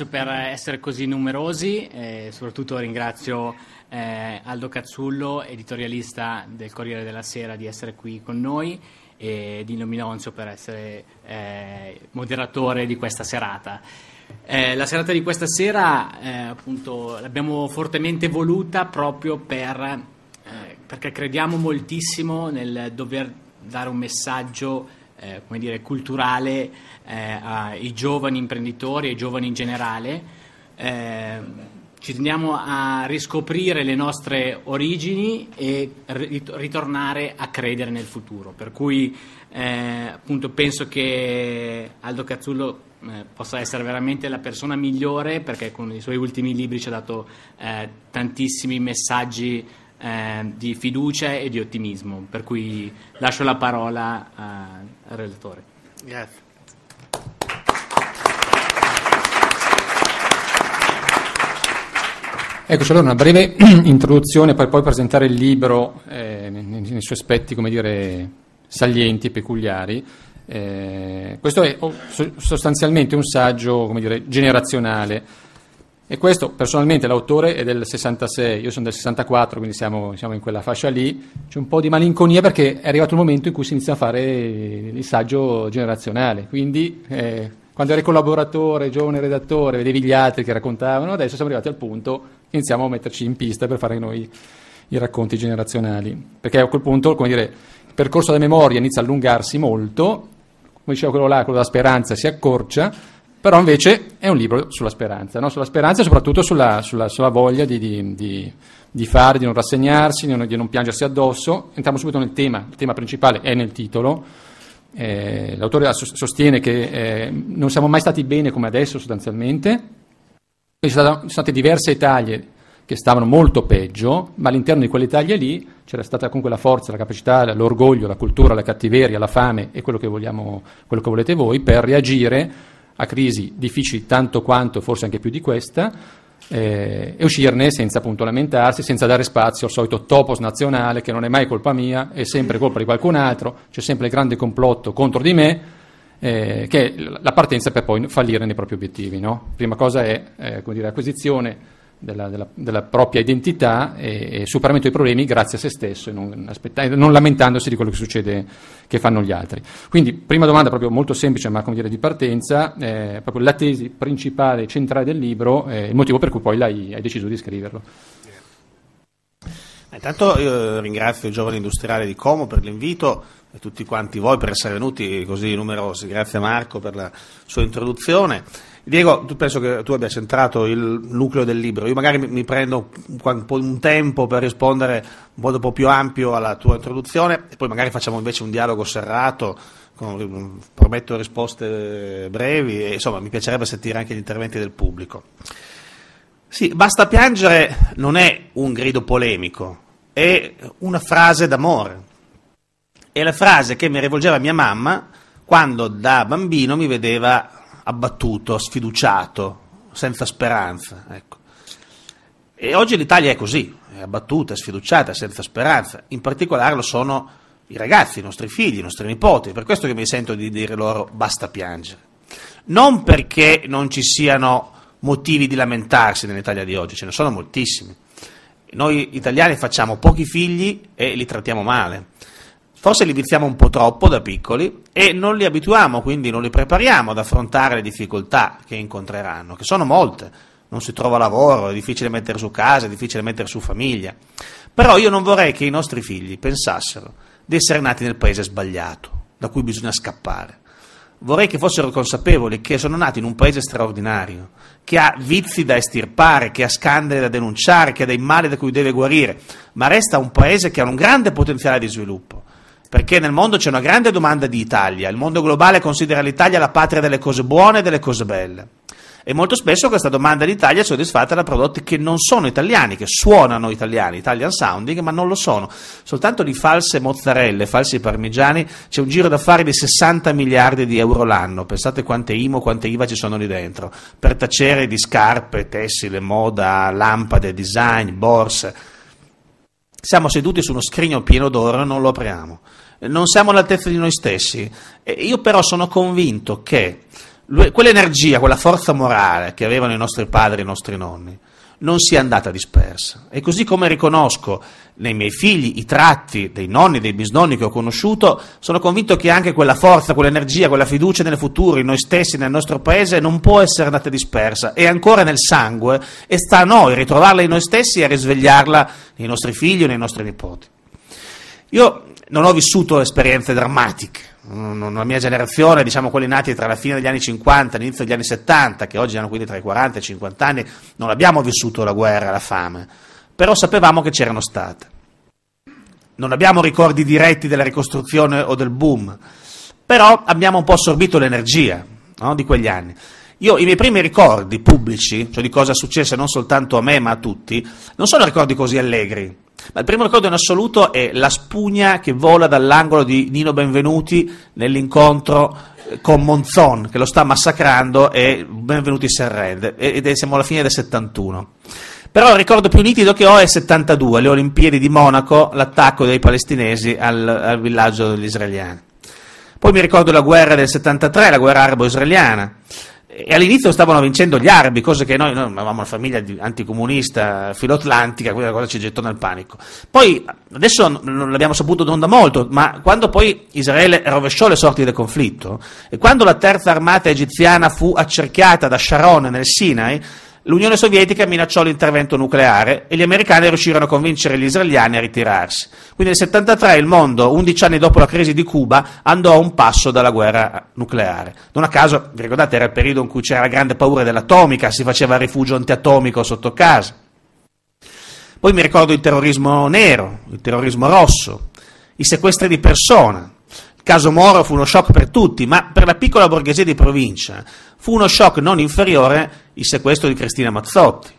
ringrazio per essere così numerosi e soprattutto ringrazio eh, Aldo Cazzullo, editorialista del Corriere della Sera, di essere qui con noi e Dino Minonzio per essere eh, moderatore di questa serata. Eh, la serata di questa sera eh, appunto, l'abbiamo fortemente voluta proprio per, eh, perché crediamo moltissimo nel dover dare un messaggio eh, come dire, culturale eh, ai giovani imprenditori, e ai giovani in generale. Eh, ci tendiamo a riscoprire le nostre origini e ritornare a credere nel futuro. Per cui eh, appunto penso che Aldo Cazzullo possa essere veramente la persona migliore perché con i suoi ultimi libri ci ha dato eh, tantissimi messaggi eh, di fiducia e di ottimismo, per cui lascio la parola a, eh, al relatore. Grazie. Eccoci allora una breve introduzione per poi presentare il libro eh, nei, nei, suoi aspetti, come dire, salienti e peculiari. Eh, questo è oh, sostanzialmente un saggio, come dire, generazionale e questo personalmente l'autore è del 66, io sono del 64, quindi siamo, siamo, in quella fascia lì. C'è un po' di malinconia perché è arrivato il momento in cui si inizia a fare il saggio generazionale. Quindi eh, quando eri collaboratore, giovane redattore, vedevi gli altri che raccontavano, adesso siamo arrivati al punto che iniziamo a metterci in pista per fare noi i racconti generazionali. Perché a quel punto, come dire, il percorso della memoria inizia a allungarsi molto, come diceva quello là, quello della speranza si accorcia però invece è un libro sulla speranza, no? sulla speranza e soprattutto sulla, sulla, sulla voglia di, di, di, di, fare, di non rassegnarsi, di non, non piangersi addosso. Entriamo subito nel tema, il tema principale è nel titolo. Eh, l'autore sostiene che eh, non siamo mai stati bene come adesso sostanzialmente, ci sono state diverse Italie che stavano molto peggio, ma all'interno di quelle Italie lì c'era stata comunque la forza, la capacità, l'orgoglio, la cultura, la cattiveria, la fame e quello che, vogliamo, quello che volete voi per reagire a crisi difficili tanto quanto, forse anche più di questa, eh, e uscirne senza appunto lamentarsi, senza dare spazio al solito topos nazionale che non è mai colpa mia, è sempre colpa di qualcun altro, c'è sempre il grande complotto contro di me, eh, che è la partenza per poi fallire nei propri obiettivi. No? Prima cosa è eh, dire, acquisizione della, della, della propria identità e, e, superamento dei problemi grazie a se stesso e non, non, lamentandosi di quello che succede, che fanno gli altri. Quindi, prima domanda proprio molto semplice, ma come dire di partenza, eh, proprio la tesi principale, centrale del libro, eh, il motivo per cui poi hai deciso di scriverlo. Eh, intanto io ringrazio i giovani industriali di Como per l'invito e tutti quanti voi per essere venuti così numerosi. Grazie Marco per la sua introduzione. Diego, tu penso che tu abbia centrato il nucleo del libro. Io magari mi prendo un, po' un tempo per rispondere in modo un po' più ampio alla tua introduzione e poi magari facciamo invece un dialogo serrato con, prometto risposte brevi e insomma mi piacerebbe sentire anche gli interventi del pubblico. Sì, basta piangere non è un grido polemico, è una frase d'amore. È la frase che mi rivolgeva mia mamma quando da bambino mi vedeva abbattuto, sfiduciato, senza speranza. Ecco. E oggi l'Italia è così, è abbattuta, sfiduciata, senza speranza. In particolare lo sono i ragazzi, i nostri figli, i nostri nipoti. Per questo che mi sento di dire loro basta piangere. Non perché non ci siano motivi di lamentarsi nell'Italia di oggi, ce ne sono moltissimi. Noi italiani facciamo pochi figli e li trattiamo male. Forse li viziamo un po' troppo da piccoli e non li abituiamo, quindi non li prepariamo ad affrontare le difficoltà che incontreranno, che sono molte. Non si trova lavoro, è difficile mettere su casa, è difficile mettere su famiglia. Però io non vorrei che i nostri figli pensassero di essere nati nel paese sbagliato, da cui bisogna scappare vorrei che fossero consapevoli che sono nati in un paese straordinario, che ha vizi da estirpare, che ha scandali da denunciare, che ha dei mali da cui deve guarire, ma resta un paese che ha un grande potenziale di sviluppo. Perché nel mondo c'è una grande domanda di Italia, il mondo globale considera l'Italia la patria delle cose buone e delle cose belle. E molto spesso questa domanda in Italia è soddisfatta da prodotti che non sono italiani, che suonano italiani, Italian sounding, ma non lo sono. Soltanto di false mozzarelle, falsi parmigiani, c'è un giro d'affari di 60 miliardi di euro l'anno. Pensate quante IMO, quante IVA ci sono lì dentro. Per tacere di scarpe, tessile, moda, lampade, design, borse. Siamo seduti su uno scrigno pieno d'oro e non lo apriamo. Non siamo all'altezza di noi stessi. Io però sono convinto che quell'energia, quella forza morale che avevano i nostri padri e i nostri nonni non sia andata dispersa. E così come riconosco nei miei figli i tratti dei nonni, dei bisnonni che ho conosciuto, sono convinto che anche quella forza, quell'energia, quella fiducia nel futuro, in noi stessi, nel nostro paese, non può essere andata dispersa, è ancora nel sangue e sta a noi ritrovarla in noi stessi e risvegliarla nei nostri figli o nei nostri nipoti. Io non ho vissuto esperienze drammatiche, la mia generazione, diciamo quelli nati tra la fine degli anni 50 e l'inizio degli anni 70, che oggi hanno quindi tra i 40 e i 50 anni, non abbiamo vissuto la guerra la fame, però sapevamo che c'erano state. Non abbiamo ricordi diretti della ricostruzione o del boom, però abbiamo un po' assorbito l'energia no, di quegli anni. Io i miei primi ricordi pubblici, cioè di cosa successe non soltanto a me ma a tutti, non sono ricordi così allegri, ma il primo ricordo in assoluto è la spugna che vola dall'angolo di Nino Benvenuti nell'incontro eh, con Monzon che lo sta massacrando e Benvenuti si arrende ed è, siamo alla fine del 71. Però il ricordo più nitido che ho è il 72, le Olimpiadi di Monaco, l'attacco dei palestinesi al, al villaggio degli israeliani. Poi mi ricordo la guerra del 73, la guerra arabo-israeliana e all'inizio stavano vincendo gli arabi, cosa che noi, noi avevamo una famiglia anticomunista filotlantica, quella cosa ci gettò nel panico. Poi, adesso non l'abbiamo saputo non da molto, ma quando poi Israele rovesciò le sorti del conflitto, e quando la terza armata egiziana fu accerchiata da Sharon nel Sinai, L'Unione Sovietica minacciò l'intervento nucleare e gli americani riuscirono a convincere gli israeliani a ritirarsi. Quindi nel 1973 il mondo, 11 anni dopo la crisi di Cuba, andò a un passo dalla guerra nucleare. Non a caso, vi ricordate, era il periodo in cui c'era la grande paura dell'atomica, si faceva rifugio antiatomico sotto casa. Poi mi ricordo il terrorismo nero, il terrorismo rosso, i sequestri di persona. Il caso Moro fu uno shock per tutti, ma per la piccola borghesia di provincia fu uno shock non inferiore il sequestro di Cristina Mazzotti.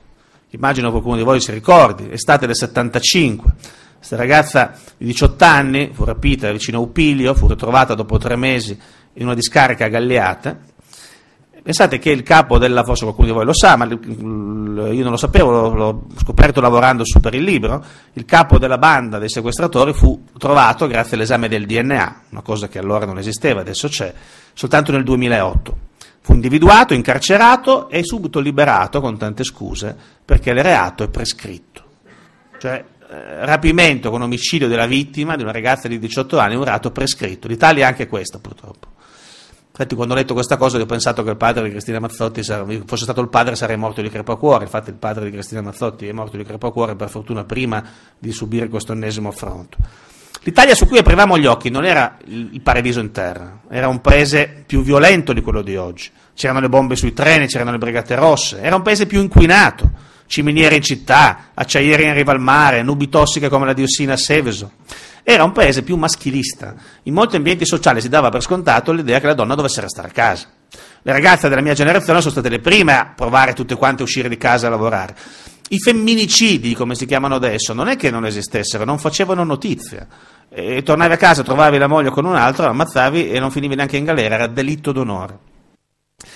Immagino qualcuno di voi si ricordi, estate del 75. Questa ragazza di 18 anni fu rapita vicino a Upilio, fu ritrovata dopo tre mesi in una discarica a Galleata. Pensate che il capo della, forse qualcuno di voi lo sa, ma io non lo sapevo, l'ho scoperto lavorando su per il libro, il capo della banda dei sequestratori fu trovato grazie all'esame del DNA, una cosa che allora non esisteva, adesso c'è, soltanto nel 2008. Fu individuato, incarcerato e subito liberato con tante scuse perché il reato è prescritto. Cioè, eh, rapimento con omicidio della vittima di una ragazza di 18 anni è un reato prescritto. L'Italia è anche questa, purtroppo. Infatti, quando ho letto questa cosa, ho pensato che il padre di Cristina Mazzotti sarebbe, fosse stato il padre, sarei morto di crepacuore. Infatti, il padre di Cristina Mazzotti è morto di crepacuore, per fortuna, prima di subire questo ennesimo affronto. L'Italia su cui aprivamo gli occhi non era il paradiso in terra, era un paese più violento di quello di oggi c'erano le bombe sui treni, c'erano le brigate rosse, era un paese più inquinato, ciminiere in città, acciaieri in riva al mare, nubi tossiche come la diossina a Seveso. Era un paese più maschilista, in molti ambienti sociali si dava per scontato l'idea che la donna dovesse restare a casa. Le ragazze della mia generazione sono state le prime a provare tutte quante a uscire di casa a lavorare. I femminicidi, come si chiamano adesso, non è che non esistessero, non facevano notizia. E tornavi a casa, trovavi la moglie con un altro, la ammazzavi e non finivi neanche in galera, era delitto d'onore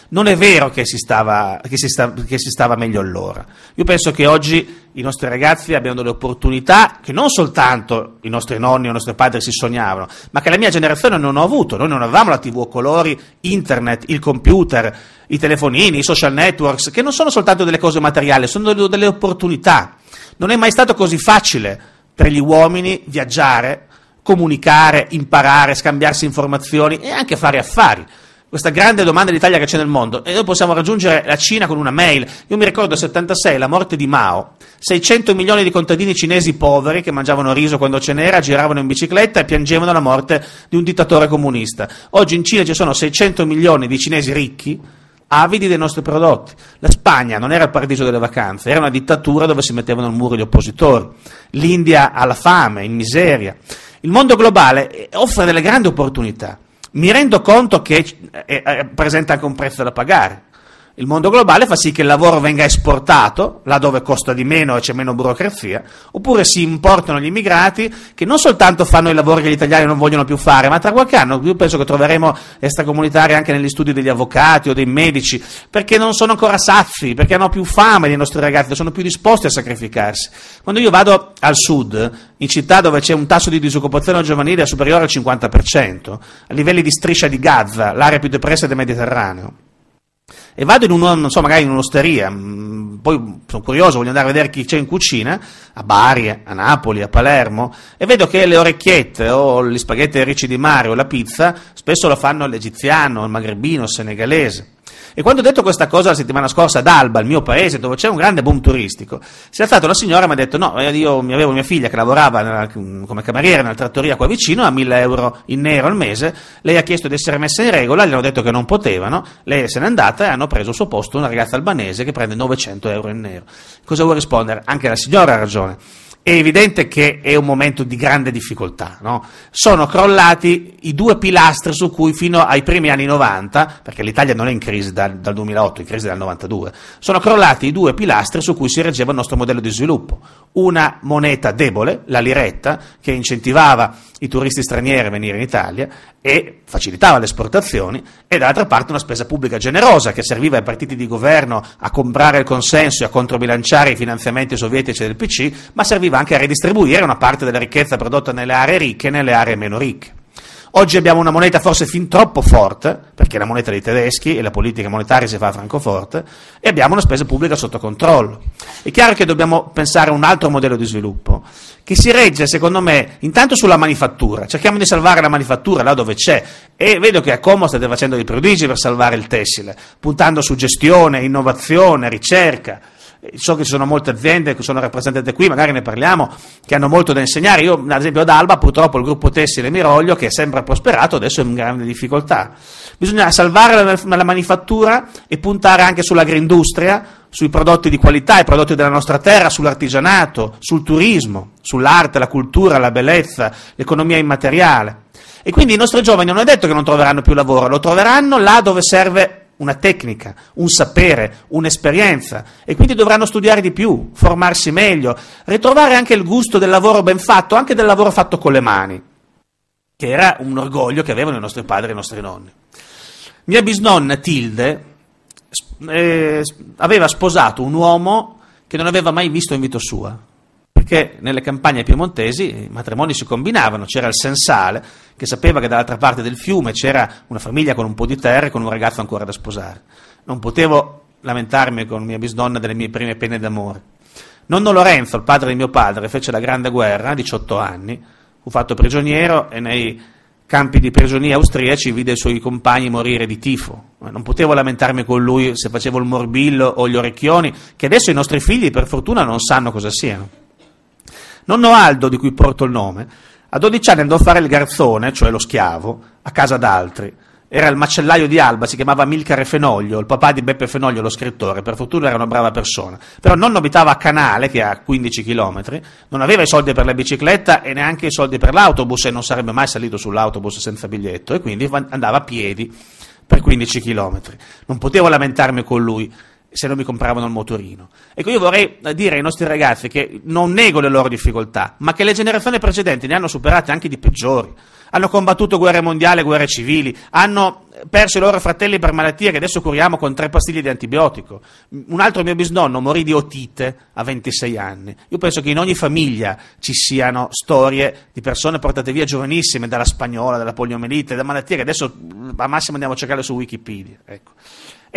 non è vero che si, stava, che, si sta, che si stava meglio allora. Io penso che oggi i nostri ragazzi abbiano delle opportunità che non soltanto i nostri nonni o i nostri padri si sognavano, ma che la mia generazione non ha avuto. Noi non avevamo la TV a colori, internet, il computer, i telefonini, i social networks, che non sono soltanto delle cose materiali, sono delle, delle opportunità. Non è mai stato così facile per gli uomini viaggiare, comunicare, imparare, scambiarsi informazioni e anche fare affari questa grande domanda d'Italia che c'è nel mondo, e noi possiamo raggiungere la Cina con una mail. Io mi ricordo nel 76 la morte di Mao, 600 milioni di contadini cinesi poveri che mangiavano riso quando ce n'era, giravano in bicicletta e piangevano la morte di un dittatore comunista. Oggi in Cina ci sono 600 milioni di cinesi ricchi avidi dei nostri prodotti. La Spagna non era il paradiso delle vacanze, era una dittatura dove si mettevano al muro gli oppositori. L'India ha la fame, in miseria. Il mondo globale eh, offre delle grandi opportunità mi rendo conto che eh, eh, presenta anche un prezzo da pagare il mondo globale fa sì che il lavoro venga esportato, là dove costa di meno e c'è meno burocrazia, oppure si importano gli immigrati che non soltanto fanno i lavori che gli italiani non vogliono più fare, ma tra qualche anno io penso che troveremo extracomunitari anche negli studi degli avvocati o dei medici, perché non sono ancora sazi, perché hanno più fame dei nostri ragazzi, sono più disposti a sacrificarsi. Quando io vado al sud, in città dove c'è un tasso di disoccupazione giovanile superiore al 50%, a livelli di striscia di Gaza, l'area più depressa del Mediterraneo, e vado in uno, non so, magari in un'osteria, mm, poi sono curioso, voglio andare a vedere chi c'è in cucina, a Bari, a Napoli, a Palermo, e vedo che le orecchiette o gli spaghetti ricci di mare o la pizza spesso la fanno all'egiziano, al magrebino, al senegalese. E quando ho detto questa cosa la settimana scorsa ad Alba, il mio paese, dove c'è un grande boom turistico, si è alzata una signora e mi ha detto: No, eh, io avevo mia figlia che lavorava nella, mm, come cameriera nella trattoria qua vicino a 1000 euro in nero al mese. Lei ha chiesto di essere messa in regola, gli hanno detto che non potevano. Lei se n'è andata e hanno preso il suo posto una ragazza albanese che prende 900 euro in nero. Cosa vuoi rispondere? Anche la signora ha ragione è evidente che è un momento di grande difficoltà. No? Sono crollati i due pilastri su cui fino ai primi anni 90, perché l'Italia non è in crisi dal, dal 2008, è in crisi dal 92, sono crollati i due pilastri su cui si reggeva il nostro modello di sviluppo una moneta debole, la liretta, che incentivava i turisti stranieri a venire in Italia e facilitava le esportazioni, e dall'altra parte una spesa pubblica generosa che serviva ai partiti di governo a comprare il consenso e a controbilanciare i finanziamenti sovietici del PC, ma serviva anche a redistribuire una parte della ricchezza prodotta nelle aree ricche e nelle aree meno ricche. Oggi abbiamo una moneta forse fin troppo forte, perché è la moneta dei tedeschi e la politica monetaria si fa a Francoforte, e abbiamo una spesa pubblica sotto controllo. È chiaro che dobbiamo pensare a un altro modello di sviluppo, che si regge, secondo me, intanto sulla manifattura. Cerchiamo di salvare la manifattura là dove c'è, e vedo che a Como state facendo dei prodigi per salvare il tessile, puntando su gestione, innovazione, ricerca so che ci sono molte aziende che sono rappresentate qui, magari ne parliamo, che hanno molto da insegnare. Io, ad esempio, ad Alba, purtroppo il gruppo Tessile Miroglio, che è sempre prosperato, adesso è in grande difficoltà. Bisogna salvare la, la manifattura e puntare anche sull'agroindustria, sui prodotti di qualità, i prodotti della nostra terra, sull'artigianato, sul turismo, sull'arte, la cultura, la bellezza, l'economia immateriale. E quindi i nostri giovani non è detto che non troveranno più lavoro, lo troveranno là dove serve una tecnica, un sapere, un'esperienza e quindi dovranno studiare di più, formarsi meglio, ritrovare anche il gusto del lavoro ben fatto, anche del lavoro fatto con le mani, che era un orgoglio che avevano i nostri padri e i nostri nonni. Mia bisnonna Tilde eh, aveva sposato un uomo che non aveva mai visto in vita sua, perché nelle campagne piemontesi i matrimoni si combinavano, c'era il sensale che sapeva che dall'altra parte del fiume c'era una famiglia con un po' di terra e con un ragazzo ancora da sposare. Non potevo lamentarmi con mia bisnonna delle mie prime pene d'amore. Nonno Lorenzo, il padre di mio padre, fece la Grande Guerra a 18 anni, fu fatto prigioniero e nei campi di prigionia austriaci vide i suoi compagni morire di tifo. Non potevo lamentarmi con lui se facevo il morbillo o gli orecchioni, che adesso i nostri figli per fortuna non sanno cosa siano. Nonno Aldo, di cui porto il nome, a 12 anni andò a fare il garzone, cioè lo schiavo, a casa d'altri. Era il macellaio di Alba, si chiamava Milcare Fenoglio, il papà di Beppe Fenoglio, lo scrittore. Per fortuna era una brava persona. Però nonno abitava a Canale, che è a 15 km, non aveva i soldi per la bicicletta e neanche i soldi per l'autobus e non sarebbe mai salito sull'autobus senza biglietto e quindi andava a piedi per 15 km. Non potevo lamentarmi con lui se non mi compravano il motorino. Ecco, io vorrei dire ai nostri ragazzi che non nego le loro difficoltà, ma che le generazioni precedenti ne hanno superate anche di peggiori. Hanno combattuto guerre mondiali, guerre civili, hanno perso i loro fratelli per malattie che adesso curiamo con tre pastiglie di antibiotico. Un altro mio bisnonno morì di otite a 26 anni. Io penso che in ogni famiglia ci siano storie di persone portate via giovanissime dalla spagnola, dalla poliomelite, da malattie che adesso a massimo andiamo a cercare su Wikipedia. Ecco.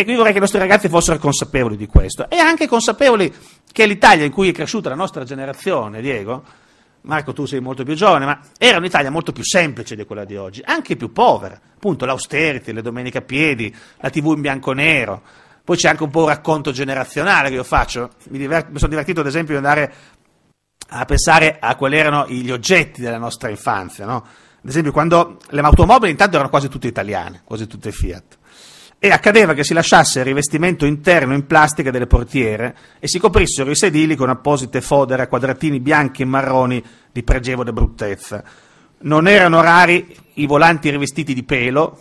E quindi vorrei che i nostri ragazzi fossero consapevoli di questo e anche consapevoli che l'Italia in cui è cresciuta la nostra generazione, Diego, Marco tu sei molto più giovane, ma era un'Italia molto più semplice di quella di oggi, anche più povera, appunto l'austerity, le domeniche a piedi, la tv in bianco e nero, poi c'è anche un po' un racconto generazionale che io faccio, mi, diver- mi sono divertito ad esempio di andare a pensare a quali erano gli oggetti della nostra infanzia, no? ad esempio quando le automobili intanto erano quasi tutte italiane, quasi tutte Fiat, e accadeva che si lasciasse il rivestimento interno in plastica delle portiere e si coprissero i sedili con apposite fodere a quadratini bianchi e marroni di pregevole bruttezza. Non erano rari i volanti rivestiti di pelo,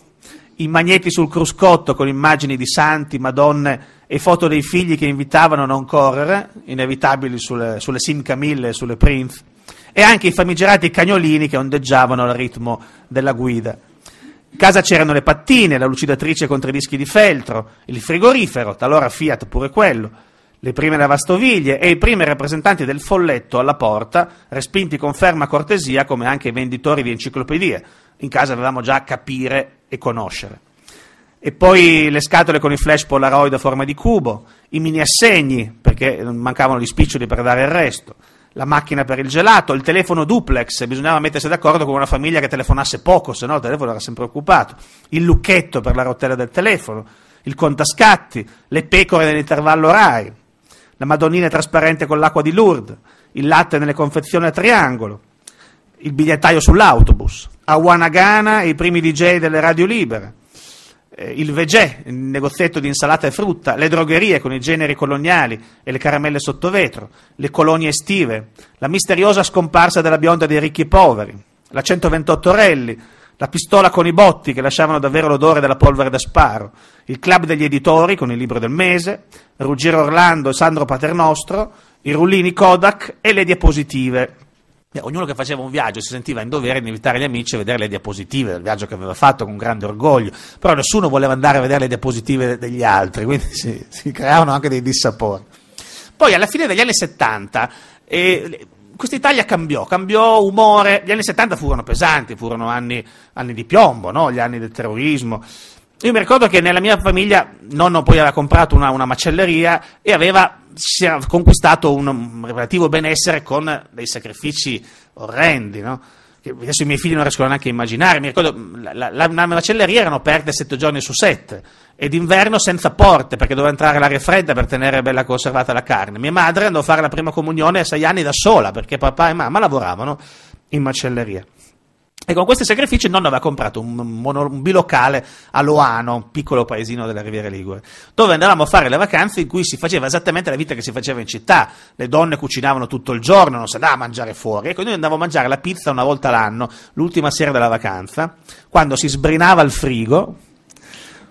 i magneti sul cruscotto con immagini di santi, madonne e foto dei figli che invitavano a non correre, inevitabili sulle, sulle Simca 1000 e sulle Prince, e anche i famigerati cagnolini che ondeggiavano al ritmo della guida. In casa c'erano le pattine, la lucidatrice con tre dischi di feltro, il frigorifero, talora Fiat pure quello, le prime lavastoviglie e i primi rappresentanti del folletto alla porta, respinti con ferma cortesia come anche i venditori di enciclopedie. In casa avevamo già capire e conoscere. E poi le scatole con i flash polaroid a forma di cubo, i mini assegni, perché mancavano gli spiccioli per dare il resto la macchina per il gelato, il telefono duplex, bisognava mettersi d'accordo con una famiglia che telefonasse poco, se no il telefono era sempre occupato, il lucchetto per la rotella del telefono, il contascatti, le pecore nell'intervallo RAI, la madonnina trasparente con l'acqua di Lourdes, il latte nelle confezioni a triangolo, il bigliettaio sull'autobus, a Wanagana i primi DJ delle radio libere, eh, il Vegè, il negozietto di insalata e frutta, le drogherie con i generi coloniali e le caramelle sotto vetro, le colonie estive, la misteriosa scomparsa della bionda dei ricchi e poveri, la 128 Relli, la pistola con i botti che lasciavano davvero l'odore della polvere da sparo, il club degli editori con il libro del mese, Ruggero Orlando e Sandro Paternostro, i rullini Kodak e le diapositive eh, ognuno che faceva un viaggio si sentiva in dovere di invitare gli amici a vedere le diapositive del viaggio che aveva fatto con grande orgoglio, però nessuno voleva andare a vedere le diapositive degli altri, quindi si, si creavano anche dei dissapori. Poi alla fine degli anni 70 eh, questa Italia cambiò, cambiò umore, gli anni 70 furono pesanti, furono anni, anni di piombo, no? gli anni del terrorismo, io mi ricordo che nella mia famiglia nonno poi aveva comprato una, una macelleria e aveva si era conquistato un relativo benessere con dei sacrifici orrendi, no? Che adesso i miei figli non riescono neanche a immaginare. Mi ricordo, mm, la, la, la macelleria erano aperte sette giorni su sette, ed inverno senza porte, perché doveva entrare l'aria fredda per tenere bella conservata la carne. Mia madre andò a fare la prima comunione a sei anni da sola, perché papà e mamma lavoravano in macelleria. E con questi sacrifici il nonno aveva comprato un, mono, un bilocale a Loano, un piccolo paesino della Riviera Ligure, dove andavamo a fare le vacanze in cui si faceva esattamente la vita che si faceva in città. Le donne cucinavano tutto il giorno, non si andava a mangiare fuori. Ecco, noi andavamo a mangiare la pizza una volta l'anno, l'ultima sera della vacanza, quando si sbrinava il frigo,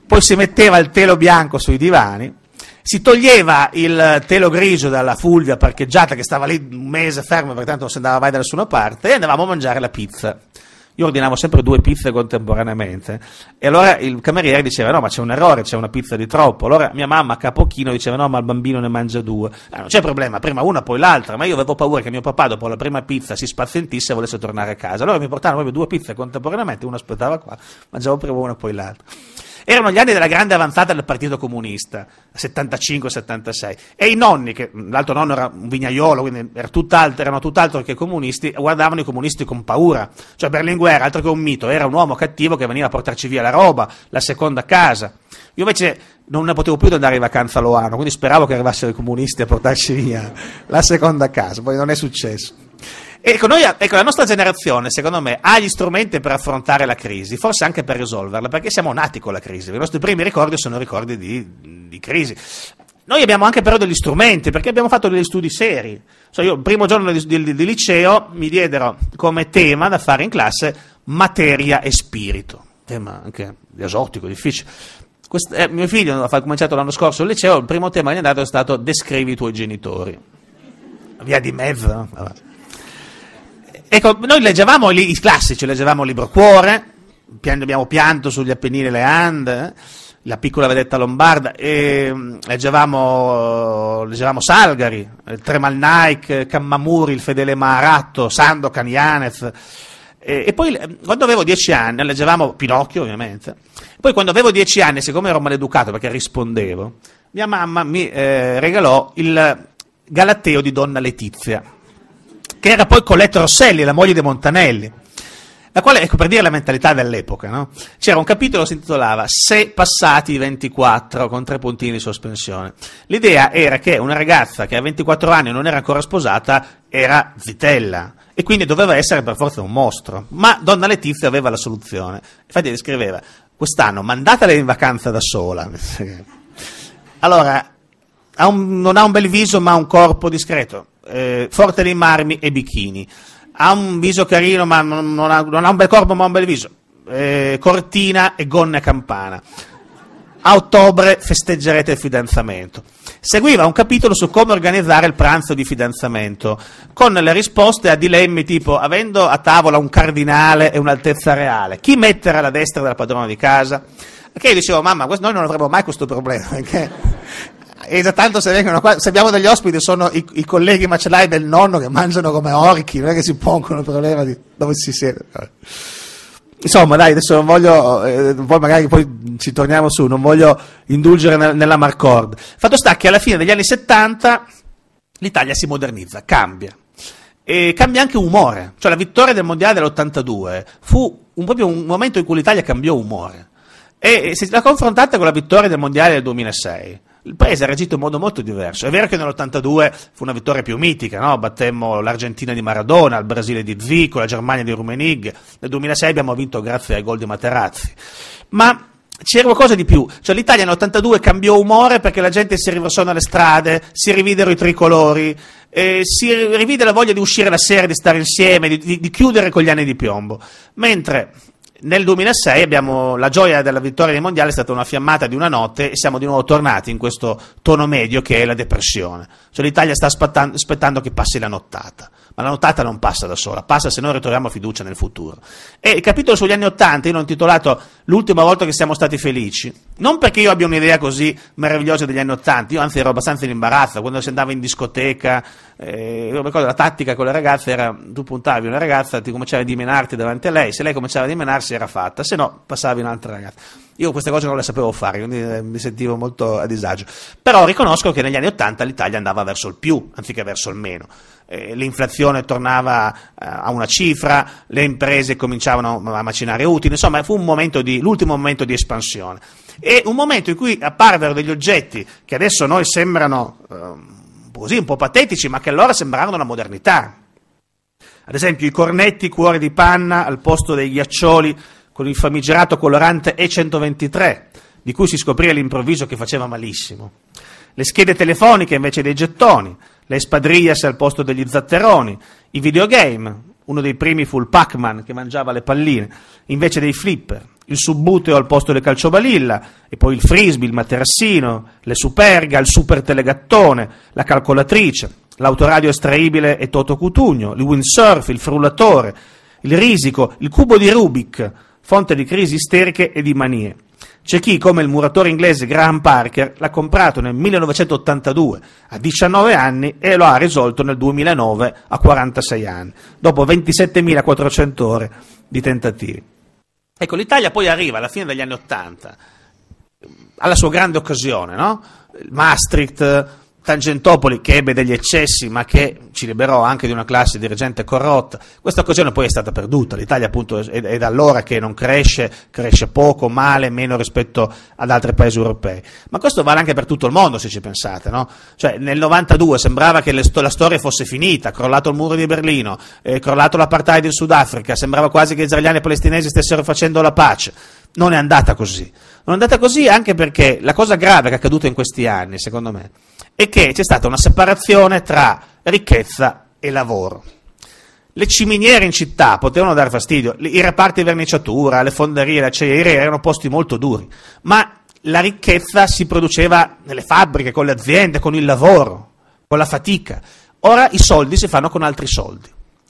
poi si metteva il telo bianco sui divani, si toglieva il telo grigio dalla Fulvia parcheggiata che stava lì un mese fermo perché tanto non si andava mai da nessuna parte e andavamo a mangiare la pizza io ordinavo sempre due pizze contemporaneamente e allora il cameriere diceva no ma c'è un errore, c'è una pizza di troppo, allora mia mamma a capochino diceva no ma il bambino ne mangia due, ah, non c'è problema, prima una poi l'altra, ma io avevo paura che mio papà dopo la prima pizza si spazientisse e volesse tornare a casa, allora mi portavano proprio due pizze contemporaneamente, una aspettava qua, mangiavo prima una poi l'altra. Erano gli anni della grande avanzata del Partito Comunista, 75-76, e i nonni, che l'altro nonno era un vignaiolo, quindi era tutt'altro, erano tutt'altro che comunisti, guardavano i comunisti con paura. Cioè Berlinguer, altro che un mito, era un uomo cattivo che veniva a portarci via la roba, la seconda casa. Io invece non ne potevo più andare in vacanza a Loano, quindi speravo che arrivassero i comunisti a portarci via la seconda casa, poi non è successo. Ecco, noi, ecco, la nostra generazione, secondo me, ha gli strumenti per affrontare la crisi, forse anche per risolverla, perché siamo nati con la crisi, i nostri primi ricordi sono ricordi di, di crisi. Noi abbiamo anche però degli strumenti, perché abbiamo fatto degli studi seri. So, io il primo giorno di, di, di liceo mi diedero come tema da fare in classe materia e spirito, tema anche esotico, difficile. Questo, eh, mio figlio ha cominciato l'anno scorso il liceo, il primo tema che gli è andato è stato descrivi i tuoi genitori. Via di mezzo. Vabbè. Ecco, noi leggevamo i, classici, leggevamo il Libro Cuore, pian, abbiamo pianto sugli Appennini e le Ande, la piccola vedetta lombarda, e mm, leggevamo, leggevamo Salgari, Tremal Naik, Kammamuri, il fedele Maratto, Sando Canianez. E, e poi mm, quando avevo dieci anni, leggevamo Pinocchio ovviamente, poi quando avevo dieci anni, siccome ero maleducato perché rispondevo, mia mamma mi eh, regalò il Galatteo di Donna Letizia che era poi Colette Rosselli, la moglie di Montanelli. La quale, ecco per dire la mentalità dell'epoca, no? C'era un capitolo che si intitolava Se passati i 24 con tre puntini di sospensione. L'idea era che una ragazza che a 24 anni non era ancora sposata era zitella e quindi doveva essere per forza un mostro. Ma donna Letizia aveva la soluzione. Infatti scriveva: quest'anno mandatela in vacanza da sola. allora, ha un, non ha un bel viso ma un corpo discreto eh, forte dei marmi e bikini. Ha un viso carino, ma non, non, ha, non ha, un bel corpo, ma un bel viso. Eh, cortina e gonne a campana. A ottobre festeggerete il fidanzamento. Seguiva un capitolo su come organizzare il pranzo di fidanzamento, con le risposte a dilemmi tipo avendo a tavola un cardinale e un'altezza reale, chi mettere alla destra della padrona di casa? Perché io dicevo, mamma, noi non avremmo mai questo problema, perché e da tanto se vengono qua, se abbiamo degli ospiti sono i, i colleghi macellai del nonno che mangiano come orchi, non è che si pongono il problema di dove si siede. Insomma, dai, adesso non voglio, eh, poi magari poi ci torniamo su, non voglio indulgere nel, nella Marcord. Fatto sta che alla fine degli anni 70 l'Italia si modernizza, cambia. E cambia anche umore, cioè la vittoria del mondiale dell'82 fu un, proprio un momento in cui l'Italia cambiò umore. E se la confrontate con la vittoria del mondiale del 2006, il paese ha reagito in modo molto diverso. È vero che nell'82 fu una vittoria più mitica, no? battemmo l'Argentina di Maradona, il Brasile di Zico, la Germania di Rumenig, nel 2006 abbiamo vinto grazie ai gol di Materazzi. Ma c'era qualcosa di più, cioè l'Italia nell'82 cambiò umore perché la gente si riversò nelle strade, si rividero i tricolori, eh, si rivide la voglia di uscire la sera, di stare insieme, di, di, di chiudere con gli anni di piombo. Mentre nel 2006 abbiamo, la gioia della vittoria dei mondiali è stata una fiammata di una notte e siamo di nuovo tornati in questo tono medio che è la depressione. Cioè l'Italia sta aspettando che passi la nottata, ma la nottata non passa da sola, passa se noi ritroviamo fiducia nel futuro. E il capitolo sugli anni Ottanta, io l'ho intitolato L'ultima volta che siamo stati felici, non perché io abbia un'idea così meravigliosa degli anni Ottanta, io anzi ero abbastanza in imbarazzo, quando si andava in discoteca eh, ricordo la tattica con le ragazze era tu puntavi una ragazza, ti cominciavi a dimenarti davanti a lei, se lei cominciava a dimenarsi era fatta, se no passavi un'altra ragazza. Io queste cose non le sapevo fare, quindi eh, mi sentivo molto a disagio. Però riconosco che negli anni Ottanta l'Italia andava verso il più anziché verso il meno. Eh, l'inflazione tornava eh, a una cifra, le imprese cominciavano a macinare utili, insomma fu momento di, l'ultimo momento di espansione. E un momento in cui apparvero degli oggetti che adesso a noi sembrano ehm, così un po' patetici, ma che allora sembrarono la modernità. Ad esempio i cornetti cuore di panna al posto dei ghiaccioli con il famigerato colorante E123, di cui si scoprì all'improvviso che faceva malissimo. Le schede telefoniche invece dei gettoni, le espadrias al posto degli zatteroni, i videogame, uno dei primi fu il Pac-Man che mangiava le palline, invece dei flipper il subbuteo al posto del calciobalilla, e poi il frisbee, il materassino, le superga, il super telegattone, la calcolatrice, l'autoradio estraibile e Toto Cutugno, il windsurf, il frullatore, il risico, il cubo di Rubik, fonte di crisi isteriche e di manie. C'è chi, come il muratore inglese Graham Parker, l'ha comprato nel 1982 a 19 anni e lo ha risolto nel 2009 a 46 anni, dopo 27.400 ore di tentativi. Ecco, l'Italia poi arriva alla fine degli anni Ottanta, alla sua grande occasione, no? Maastricht, Tangentopoli che ebbe degli eccessi ma che ci liberò anche di una classe dirigente corrotta, questa occasione poi è stata perduta, l'Italia appunto è, è da allora che non cresce, cresce poco, male, meno rispetto ad altri paesi europei, ma questo vale anche per tutto il mondo se ci pensate, no? cioè, nel 92 sembrava che sto la storia fosse finita, crollato il muro di Berlino, eh, crollato l'apartheid in Sudafrica, sembrava quasi che israeliani e palestinesi stessero facendo la pace, non è andata così. Non è andata così anche perché la cosa grave che è accaduta in questi anni, secondo me, è che c'è stata una separazione tra ricchezza e lavoro. Le ciminiere in città potevano dare fastidio, i reparti di verniciatura, le fonderie, le acciaierie erano posti molto duri, ma la ricchezza si produceva nelle fabbriche, con le aziende, con il lavoro, con la fatica. Ora i soldi si fanno con altri soldi.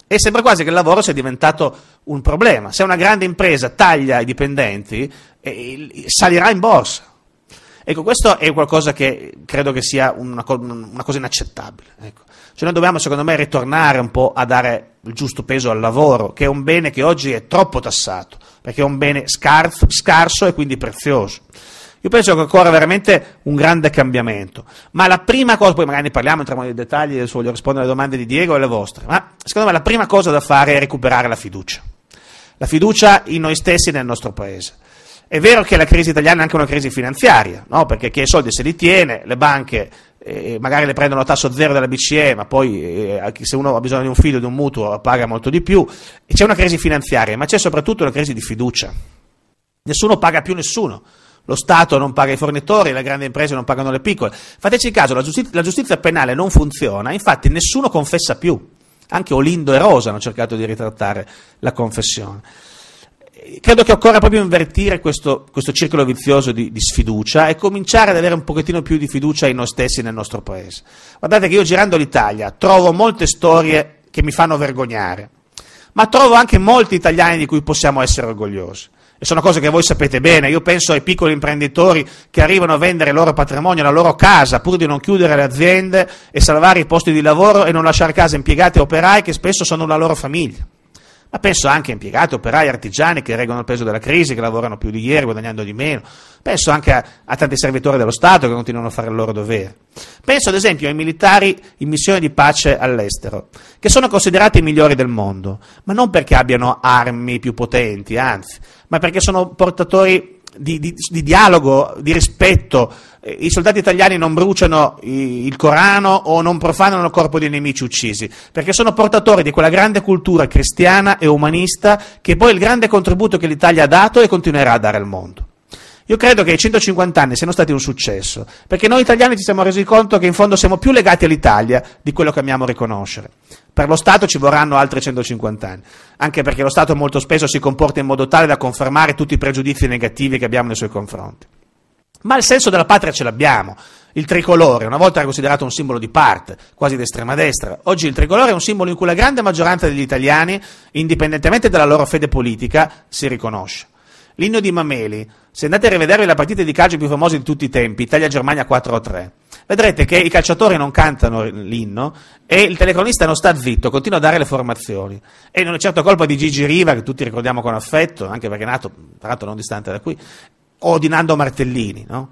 E sembra quasi che il lavoro sia diventato un problema. Se una grande impresa taglia i dipendenti, eh, salirà in borsa. Ecco, questo è qualcosa che credo che sia una, co- una cosa inaccettabile. Ecco. Cioè noi dobbiamo, secondo me, ritornare un po' a dare il giusto peso al lavoro, che è un bene che oggi è troppo tassato, perché è un bene scarso, scarso e quindi prezioso. Io penso che occorra veramente un grande cambiamento. Ma la prima cosa, poi magari ne parliamo, entriamo nei dettagli, adesso voglio rispondere alle domande di Diego e alle vostre, ma secondo me la prima cosa da fare è recuperare la fiducia. La fiducia in noi stessi e nel nostro paese. È vero che la crisi italiana è anche una crisi finanziaria, no? perché chi ha i soldi se li tiene, le banche eh, magari le prendono a tasso zero dalla BCE, ma poi eh, se uno ha bisogno di un figlio, di un mutuo, paga molto di più. E c'è una crisi finanziaria, ma c'è soprattutto una crisi di fiducia. Nessuno paga più nessuno. Lo Stato non paga i fornitori, le grandi imprese non pagano le piccole. Fateci caso, la giustizia, la giustizia penale non funziona, infatti nessuno confessa più. Anche Olindo e Rosa hanno cercato di ritrattare la confessione. Credo che occorra proprio invertire questo, questo circolo vizioso di, di, sfiducia e cominciare ad avere un pochettino più di fiducia in noi stessi nel nostro paese. Guardate che io girando l'Italia trovo molte storie che mi fanno vergognare, ma trovo anche molti italiani di cui possiamo essere orgogliosi e sono cose che voi sapete bene, io penso ai piccoli imprenditori che arrivano a vendere il loro patrimonio, la loro casa, pur di non chiudere le aziende e salvare i posti di lavoro e non lasciare a casa impiegati e operai che spesso sono la loro famiglia ma penso anche a impiegati, operai, artigiani che reggono il peso della crisi, che lavorano più di ieri guadagnando di meno, penso anche a, a tanti servitori dello Stato che continuano a fare il loro dovere. Penso ad esempio ai militari in missione di pace all'estero, che sono considerati i migliori del mondo, ma non perché abbiano armi più potenti, anzi, ma perché sono portatori di, di, di, dialogo, di rispetto. I soldati italiani non bruciano il Corano o non profanano il corpo dei nemici uccisi, perché sono portatori di quella grande cultura cristiana e umanista che poi è il grande contributo che l'Italia ha dato e continuerà a dare al mondo. Io credo che i 150 anni siano stati un successo, perché noi italiani ci siamo resi conto che in fondo siamo più legati all'Italia di quello che amiamo riconoscere. Per lo Stato ci vorranno altri 150 anni, anche perché lo Stato molto spesso si comporta in modo tale da confermare tutti i pregiudizi negativi che abbiamo nei suoi confronti. Ma il senso della patria ce l'abbiamo. Il tricolore, una volta era considerato un simbolo di parte, quasi d'estrema destra, oggi il tricolore è un simbolo in cui la grande maggioranza degli italiani, indipendentemente dalla loro fede politica, si riconosce. L'inno di Mameli. Se andate a rivedere la partita di calcio più famosa di tutti i tempi, Italia-Germania 4-3, vedrete che i calciatori non cantano l'inno e il telecronista non sta zitto, continua a dare le formazioni. E non è certo colpa di Gigi Riva, che tutti ricordiamo con affetto, anche perché è nato, tra l'altro non distante da qui, o di Nando Martellini, no?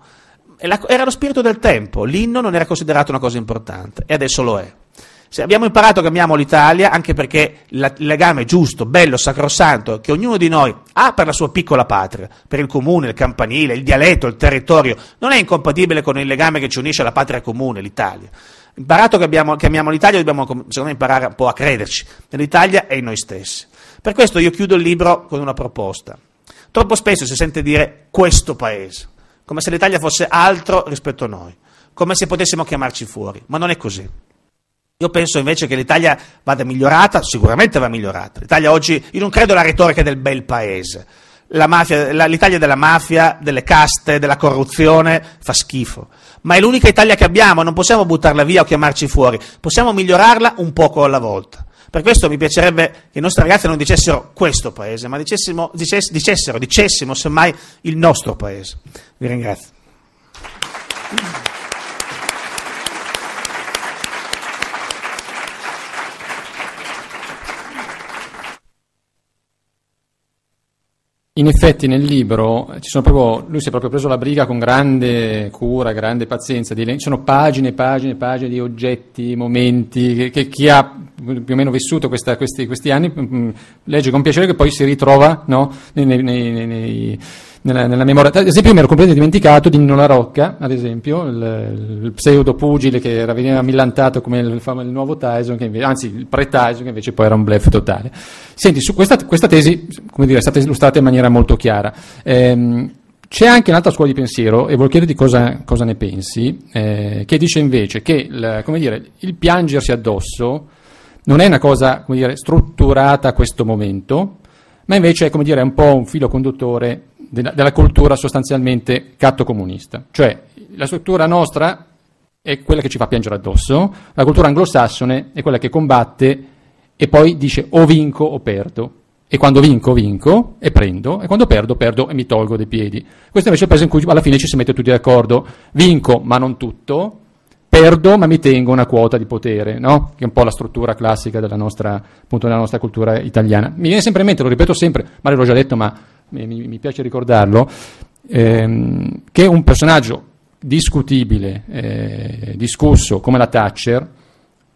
Era lo spirito del tempo, l'inno non era considerato una cosa importante e adesso lo è. Se abbiamo imparato che amiamo l'Italia anche perché la, il legame giusto, bello, sacrosanto che ognuno di noi ha per la sua piccola patria, per il comune, il campanile, il dialetto, il territorio, non è incompatibile con il legame che ci unisce alla patria comune, l'Italia. Imparato che, abbiamo, che amiamo l'Italia dobbiamo secondo me imparare un po' a crederci, nell'Italia e in noi stessi. Per questo io chiudo il libro con una proposta. Troppo spesso si sente dire questo paese, come se l'Italia fosse altro rispetto a noi, come se potessimo chiamarci fuori, ma non è così. Io penso invece che l'Italia vada migliorata, sicuramente va migliorata. L'Italia oggi, io non credo alla retorica del bel paese. Mafia, la, L'Italia della mafia, delle caste, della corruzione fa schifo. Ma è l'unica Italia che abbiamo, non possiamo buttarla via o chiamarci fuori. Possiamo migliorarla un poco alla volta. Per questo mi piacerebbe che i nostri ragazzi non dicessero questo paese, ma dicessimo, dicess, dicessero, dicessimo semmai il nostro paese. Vi ringrazio. In effetti nel libro proprio, lui si è proprio preso la briga con grande cura, grande pazienza, di, sono pagine e pagine e pagine di oggetti, momenti, che, che, chi ha più o meno vissuto questa, questi, questi, anni mm, mm, legge con piacere che poi si ritrova no, nei, nei, nei nella, nella memoria. Ad esempio, mi ero completamente dimenticato di Nino La Rocca, ad esempio, il, il pseudo pugile che era, veniva millantato come il, il nuovo Tyson, invece, anzi il pre-Tyson, che invece poi era un blef totale. Senti, su questa, questa tesi, come dire, è stata illustrata in maniera molto chiara. Ehm, c'è anche un'altra scuola di pensiero, e voglio chiederti cosa, cosa ne pensi, eh, che dice invece che il, dire, il, piangersi addosso non è una cosa dire, strutturata a questo momento, ma invece è, dire, è un po' un filo conduttore della, della cultura sostanzialmente cattocomunista. Cioè, la struttura nostra è quella che ci fa piangere addosso, la cultura anglosassone è quella che combatte e poi dice o vinco o perdo. E quando vinco, vinco e prendo, e quando perdo, perdo e mi tolgo dai piedi. Questo invece è il paese in cui alla fine ci si mette tutti d'accordo. Vinco, ma non tutto, perdo, ma mi tengo una quota di potere, no? che è un po' la struttura classica della nostra, appunto, della nostra cultura italiana. Mi viene sempre in mente, lo ripeto sempre, ma l'ho già detto, ma mi, mi piace ricordarlo, ehm, che un personaggio discutibile, eh, discusso come la Thatcher,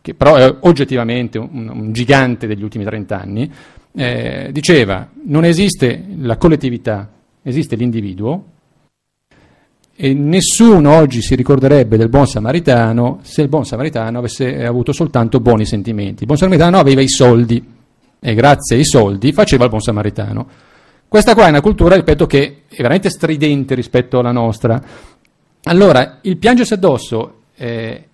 che però è oggettivamente un, un gigante degli ultimi 30 anni, eh, diceva non esiste la collettività, esiste l'individuo e nessuno oggi si ricorderebbe del buon samaritano se il buon samaritano avesse avuto soltanto buoni sentimenti. Il buon samaritano aveva i soldi e grazie ai soldi faceva il buon samaritano. Questa qua è una cultura, ripeto, che è veramente stridente rispetto alla nostra. Allora, il piangersi addosso eh,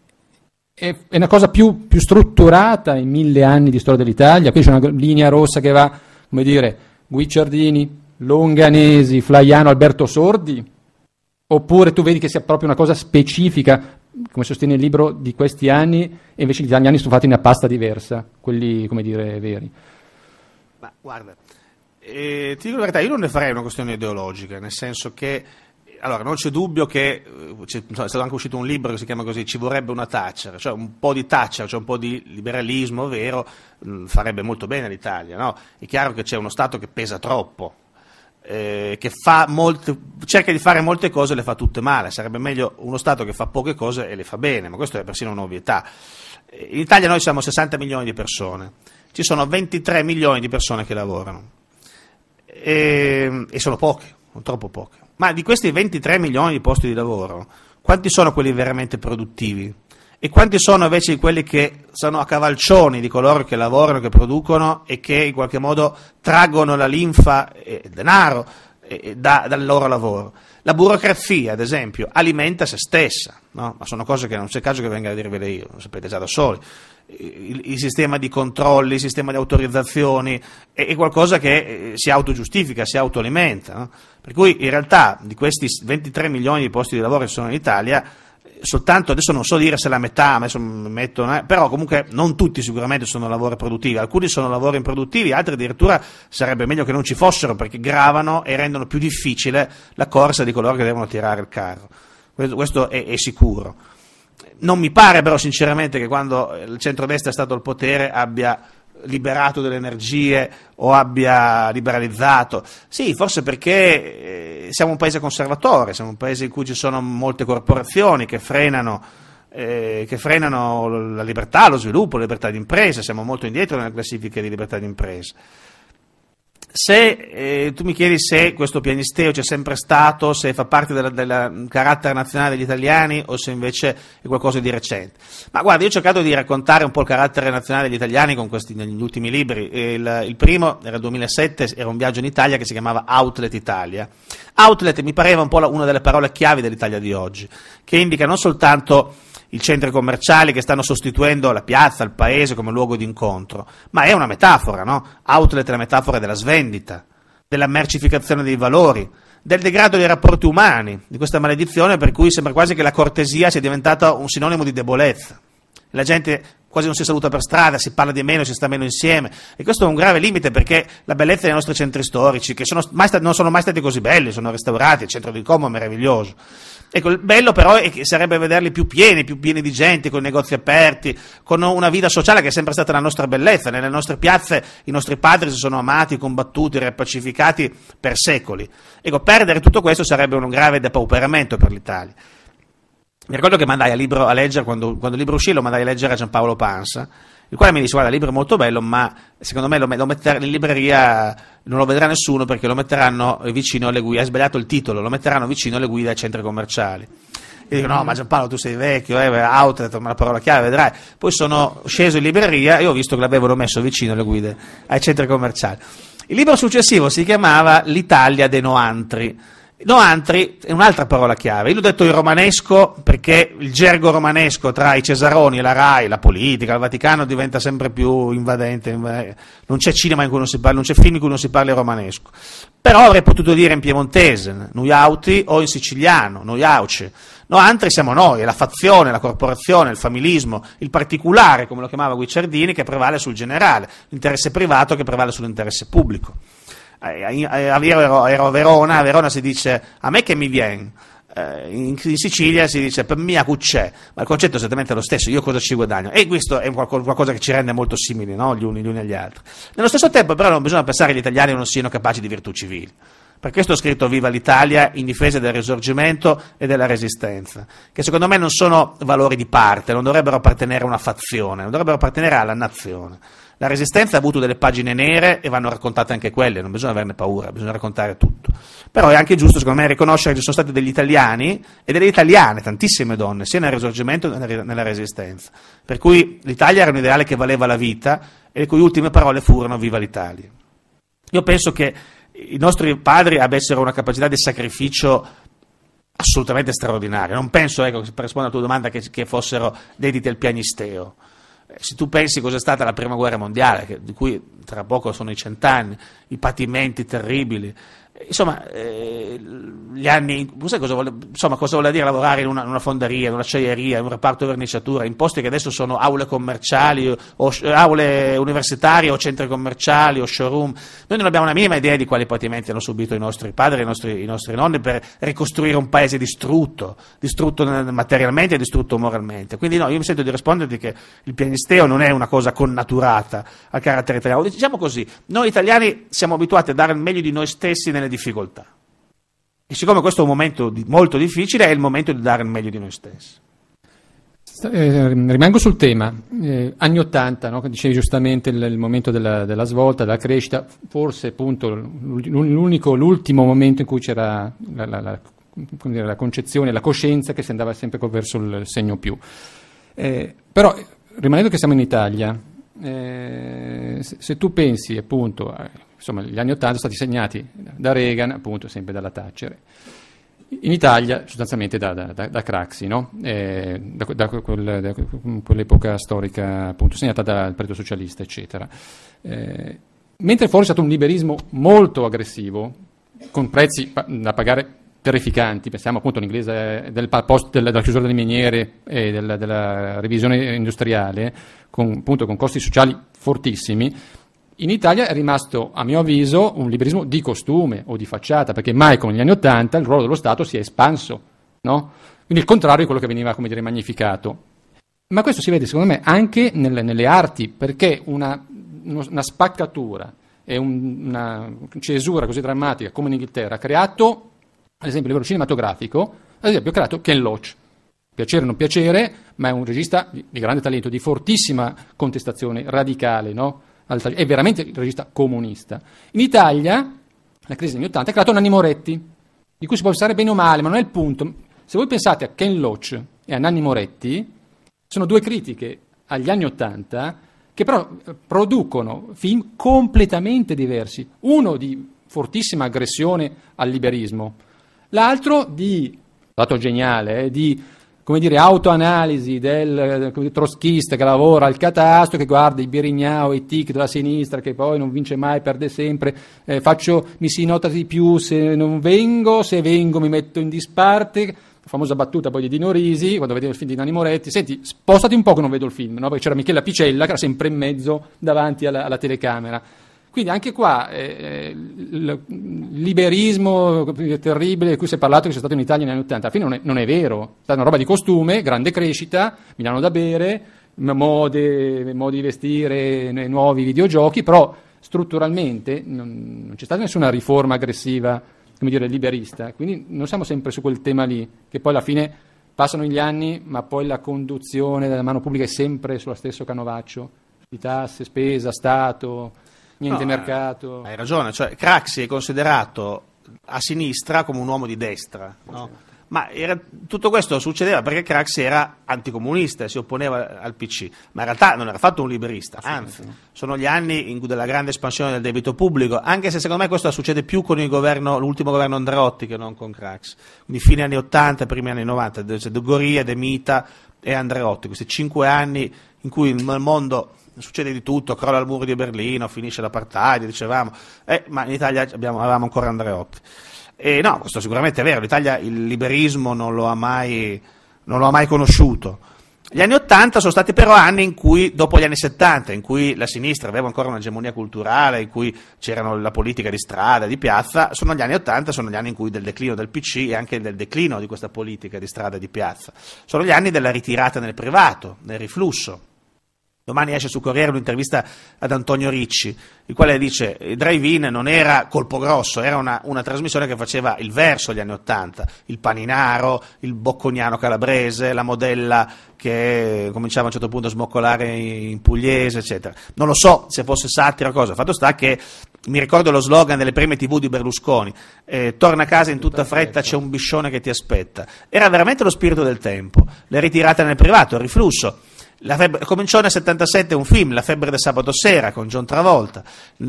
è, una cosa più, più, strutturata in mille anni di storia dell'Italia, qui c'è una linea rossa che va, come dire, Guicciardini, Longanesi, Flaiano, Alberto Sordi, oppure tu vedi che sia proprio una cosa specifica, come sostiene il libro di questi anni, e invece gli italiani sono fatti in una pasta diversa, quelli, come dire, veri. Ma guarda, eh, ti dico la verità, io non ne farei una questione ideologica, nel senso che allora, non c'è dubbio che eh, c'è, è stato anche uscito un libro che si chiama così, ci vorrebbe una Thatcher, cioè un po' di Thatcher, cioè un po' di liberalismo vero, mm, farebbe molto bene all'Italia, no? È chiaro che c'è uno Stato che pesa troppo, eh, che molte, cerca di fare molte cose e le fa tutte male, sarebbe meglio uno Stato che fa poche cose e le fa bene, ma questo è persino un'ovvietà. In Italia noi siamo 60 milioni di persone, ci sono 23 milioni di persone che lavorano e, ehm, e sono poche, troppo poche. Ma di questi 23 milioni di posti di lavoro, quanti sono quelli veramente produttivi? E quanti sono invece quelli che sono a cavalcioni di coloro che lavorano, che producono e che in qualche modo traggono la linfa e il denaro e da, dal loro lavoro? La burocrazia, ad esempio, alimenta se stessa, no? ma sono cose che non c'è caso che venga a dirvele io, lo sapete già da soli il, il, sistema di controlli, il sistema di autorizzazioni, è, è qualcosa che eh, si autogiustifica, si autoalimenta. No? Per cui in realtà di questi 23 milioni di posti di lavoro che sono in Italia, eh, soltanto adesso non so dire se la metà, metto, eh, però comunque non tutti sicuramente sono lavori produttivi, alcuni sono lavori improduttivi, altri addirittura sarebbe meglio che non ci fossero perché gravano e rendono più difficile la corsa di coloro che devono tirare il carro. Questo, questo è, è sicuro. Non mi pare però sinceramente che quando il centrodestra è stato al potere abbia liberato delle energie o abbia liberalizzato. Sì, forse perché eh, siamo un paese conservatore, siamo un paese in cui ci sono molte corporazioni che frenano, eh, che frenano la libertà, lo sviluppo, la libertà di impresa, siamo molto indietro nella classifica di libertà di impresa se eh, tu mi chiedi se questo pianisteo c'è sempre stato, se fa parte del mm, carattere nazionale degli italiani o se invece è qualcosa di recente. Ma guarda, io ho cercato di raccontare un po' il carattere nazionale degli italiani questi, negli ultimi libri. Il, il, primo era il 2007, era un viaggio in Italia che si chiamava Outlet Italia. Outlet mi pareva un po' la, una delle parole chiave dell'Italia di oggi, che indica non soltanto i centri commerciali che stanno sostituendo la piazza, il paese come luogo di incontro, ma è una metafora, no? Outlet è la metafora della svendita, della mercificazione dei valori, del degrado dei rapporti umani, di questa maledizione per cui sembra quasi che la cortesia sia diventata un sinonimo di debolezza. La gente quasi non si saluta per strada, si parla di meno, si sta meno insieme. E questo è un grave limite perché la bellezza dei nostri centri storici, che sono mai stati, non sono mai stati così belli, sono restaurati, il centro di Como è meraviglioso. Ecco, il bello però è che sarebbe vederli più pieni, più pieni di gente, con i negozi aperti, con una vita sociale che è sempre stata la nostra bellezza. Nelle nostre piazze i nostri padri si sono amati, combattuti, riappacificati per secoli. Ecco, perdere tutto questo sarebbe un grave depauperamento per l'Italia. Mi ricordo che mandai a, libro, a leggere, quando, quando il libro uscì, lo mandai a leggere a Giampaolo Pansa il quale mi dice guarda il libro è molto bello ma secondo me lo, lo metteranno in libreria non lo vedrà nessuno perché lo metteranno vicino alle guide ha sbagliato il titolo lo metteranno vicino alle guide ai centri commerciali io dico no ma Giampaolo tu sei vecchio eh, outlet ma la parola chiave vedrai poi sono sceso in libreria e ho visto che l'avevano messo vicino alle guide ai centri commerciali il libro successivo si chiamava L'Italia dei Noantri No, antri è un'altra parola chiave. Io l'ho detto il romanesco perché il gergo romanesco tra i Cesaroni la RAI, la politica, il Vaticano diventa sempre più invadente. Non c'è cinema in cui non si parla, non c'è film in cui non si parla il romanesco. Però avrei potuto dire in piemontese, noi auti, o in siciliano, noi auce. No, antri siamo noi, è la fazione, la corporazione, il familismo, il particolare, come lo chiamava Guicciardini, che prevale sul generale, l'interesse privato che prevale sull'interesse pubblico a, eh, eh, eh, ero, ero a Verona, a Verona si dice a me che mi viene, in, Sicilia si dice per mia cucce, ma il concetto è esattamente lo stesso, io cosa ci guadagno? E questo è qualcosa che ci rende molto simili no? gli, uni, gli, uni, agli altri. Nello stesso tempo però non bisogna pensare che gli italiani non siano capaci di virtù civili. Per questo ho scritto Viva l'Italia in difesa del risorgimento e della resistenza, che secondo me non sono valori di parte, non dovrebbero appartenere a una fazione, non dovrebbero appartenere alla nazione. La Resistenza ha avuto delle pagine nere e vanno raccontate anche quelle, non bisogna averne paura, bisogna raccontare tutto. Però è anche giusto, secondo me, riconoscere che ci sono stati degli italiani e delle italiane, tantissime donne, sia nel Risorgimento che nella Resistenza. Per cui l'Italia era un ideale che valeva la vita e le cui ultime parole furono Viva l'Italia. Io penso che i nostri padri avessero una capacità di sacrificio assolutamente straordinaria. Non penso, ecco, per rispondere alla tua domanda, che, che fossero dediti al pianisteo eh, se tu pensi cosa è stata la prima guerra mondiale, che, di cui tra poco sono i cent'anni, i patimenti terribili, Insomma, eh, gli anni, cosa vuole, insomma, cosa vuole dire lavorare in una, in una fonderia, in un'acciaieria, in un reparto verniciatura, in posti che adesso sono aule commerciali, o, aule universitarie o centri commerciali o showroom. Noi non abbiamo una minima idea di quali patimenti hanno subito i nostri padri, i nostri, i nostri nonni per ricostruire un paese distrutto, distrutto materialmente e distrutto moralmente. Quindi no, io mi sento di risponderti che il pianisteo non è una cosa connaturata al carattere italiano. Diciamo così, noi italiani siamo abituati a dare il meglio di noi stessi nelle nelle difficoltà. E siccome questo è un momento di, molto difficile, è il momento di dare il meglio di noi stessi. Eh, rimango sul tema, eh, anni 80, no? dicevi giustamente il, il momento della, della, svolta, della crescita, forse appunto l'ultimo momento in cui c'era la, la, la, la, concezione, la coscienza che si andava sempre verso il segno più. Eh, però rimanendo che siamo in Italia, eh, se, se tu pensi appunto insomma, gli anni Ottanta sono stati segnati da Reagan, appunto sempre dalla Thatcher. In Italia sostanzialmente da, da, da Craxi, no? eh, da, da, quel, da, quell'epoca storica appunto segnata dal periodo socialista, eccetera. Eh, mentre fuori è stato un liberismo molto aggressivo, con prezzi pa- da pagare terrificanti, pensiamo appunto all'inglese eh, del, post, del, della chiusura delle miniere e della, della revisione industriale, con, appunto con costi sociali fortissimi, in Italia è rimasto, a mio avviso, un liberismo di costume o di facciata, perché mai come negli anni Ottanta il ruolo dello Stato si è espanso, no? quindi il contrario di quello che veniva dire, magnificato. Ma questo si vede, secondo me, anche nelle, nelle arti, perché una, una spaccatura e un, una cesura così drammatica come in Inghilterra ha creato, ad esempio, a livello cinematografico, ad esempio, ha creato Ken Loach. Piacere o non piacere, ma è un regista di grande talento, di fortissima contestazione radicale, no? è veramente il regista comunista. In Italia, la crisi degli anni 80 ha creato Nanni Moretti, di cui si può pensare bene o male, ma non è il punto. Se voi pensate a Ken Loach e a Nanni Moretti, sono due critiche agli anni 80 che però eh, producono film completamente diversi. Uno di fortissima aggressione al liberismo, l'altro di, lato geniale, eh, di come dire, autoanalisi del eh, dire, trotschista che lavora al catastro, che guarda i Birignao e i tic della sinistra, che poi non vince mai, perde sempre, eh, faccio, mi si nota di più se non vengo, se vengo mi metto in disparte, la famosa battuta poi di Dino Risi, quando vedevo il film di Nani Moretti, senti, spostati un po' che non vedo il film, no? perché c'era Michela Picella che era sempre in mezzo davanti alla, alla telecamera. Quindi anche qua eh, eh il liberismo terribile di cui si è parlato che c'è stato in Italia negli anni 80, alla fine non è, non è vero, è stata una roba di costume, grande crescita, Milano da bere, mode, modi di vestire, nuovi videogiochi, però strutturalmente non, non c'è stata nessuna riforma aggressiva, come dire, liberista, quindi non siamo sempre su quel tema lì, che poi alla fine passano gli anni, ma poi la conduzione della mano pubblica è sempre sullo stesso canovaccio, di tasse, spesa, Stato niente no, eh, mercato. Hai ragione, cioè, Craxi è considerato a sinistra come un uomo di destra, no? Ma era, tutto questo succedeva perché Craxi era anticomunista, si opponeva al PC, ma in realtà non era affatto un liberista, anzi, sono gli anni in, della grande espansione del debito pubblico, anche se secondo me questo succede più con governo, l'ultimo governo Andreotti che non con Craxi, quindi fine anni 80, primi anni 90, De Goria, De Mita e Andreotti, questi cinque anni in cui il mondo succede di tutto, crolla il muro di Berlino, finisce l'apartheid, dicevamo, eh, ma in Italia abbiamo, avevamo ancora Andreotti. E no, questo sicuramente è vero, l'Italia il liberismo non lo ha mai, lo ha mai conosciuto. Gli anni 80 sono stati però anni in cui, dopo gli anni 70, in cui la sinistra aveva ancora un'egemonia culturale, in cui c'era la politica di strada, di piazza, sono gli anni Ottanta, sono gli anni in cui del declino del PC e anche del declino di questa politica di strada e di piazza. Sono gli anni della ritirata nel privato, nel riflusso Domani esce su Corriere un'intervista ad Antonio Ricci, il quale dice il drive-in non era colpo grosso, era una, una trasmissione che faceva il verso agli anni Ottanta, il paninaro, il bocconiano calabrese, la modella che cominciava a un certo punto a smoccolare in pugliese, eccetera. Non lo so se fosse satira o cosa, fatto sta che mi ricordo lo slogan delle prime tv di Berlusconi, eh, torna a casa in tutta fretta, c'è un biscione che ti aspetta. Era veramente lo spirito del tempo, le ritirate nel privato, il riflusso. Febbre, cominciò nel 77 un film, La febbre del sabato sera, con John Travolta,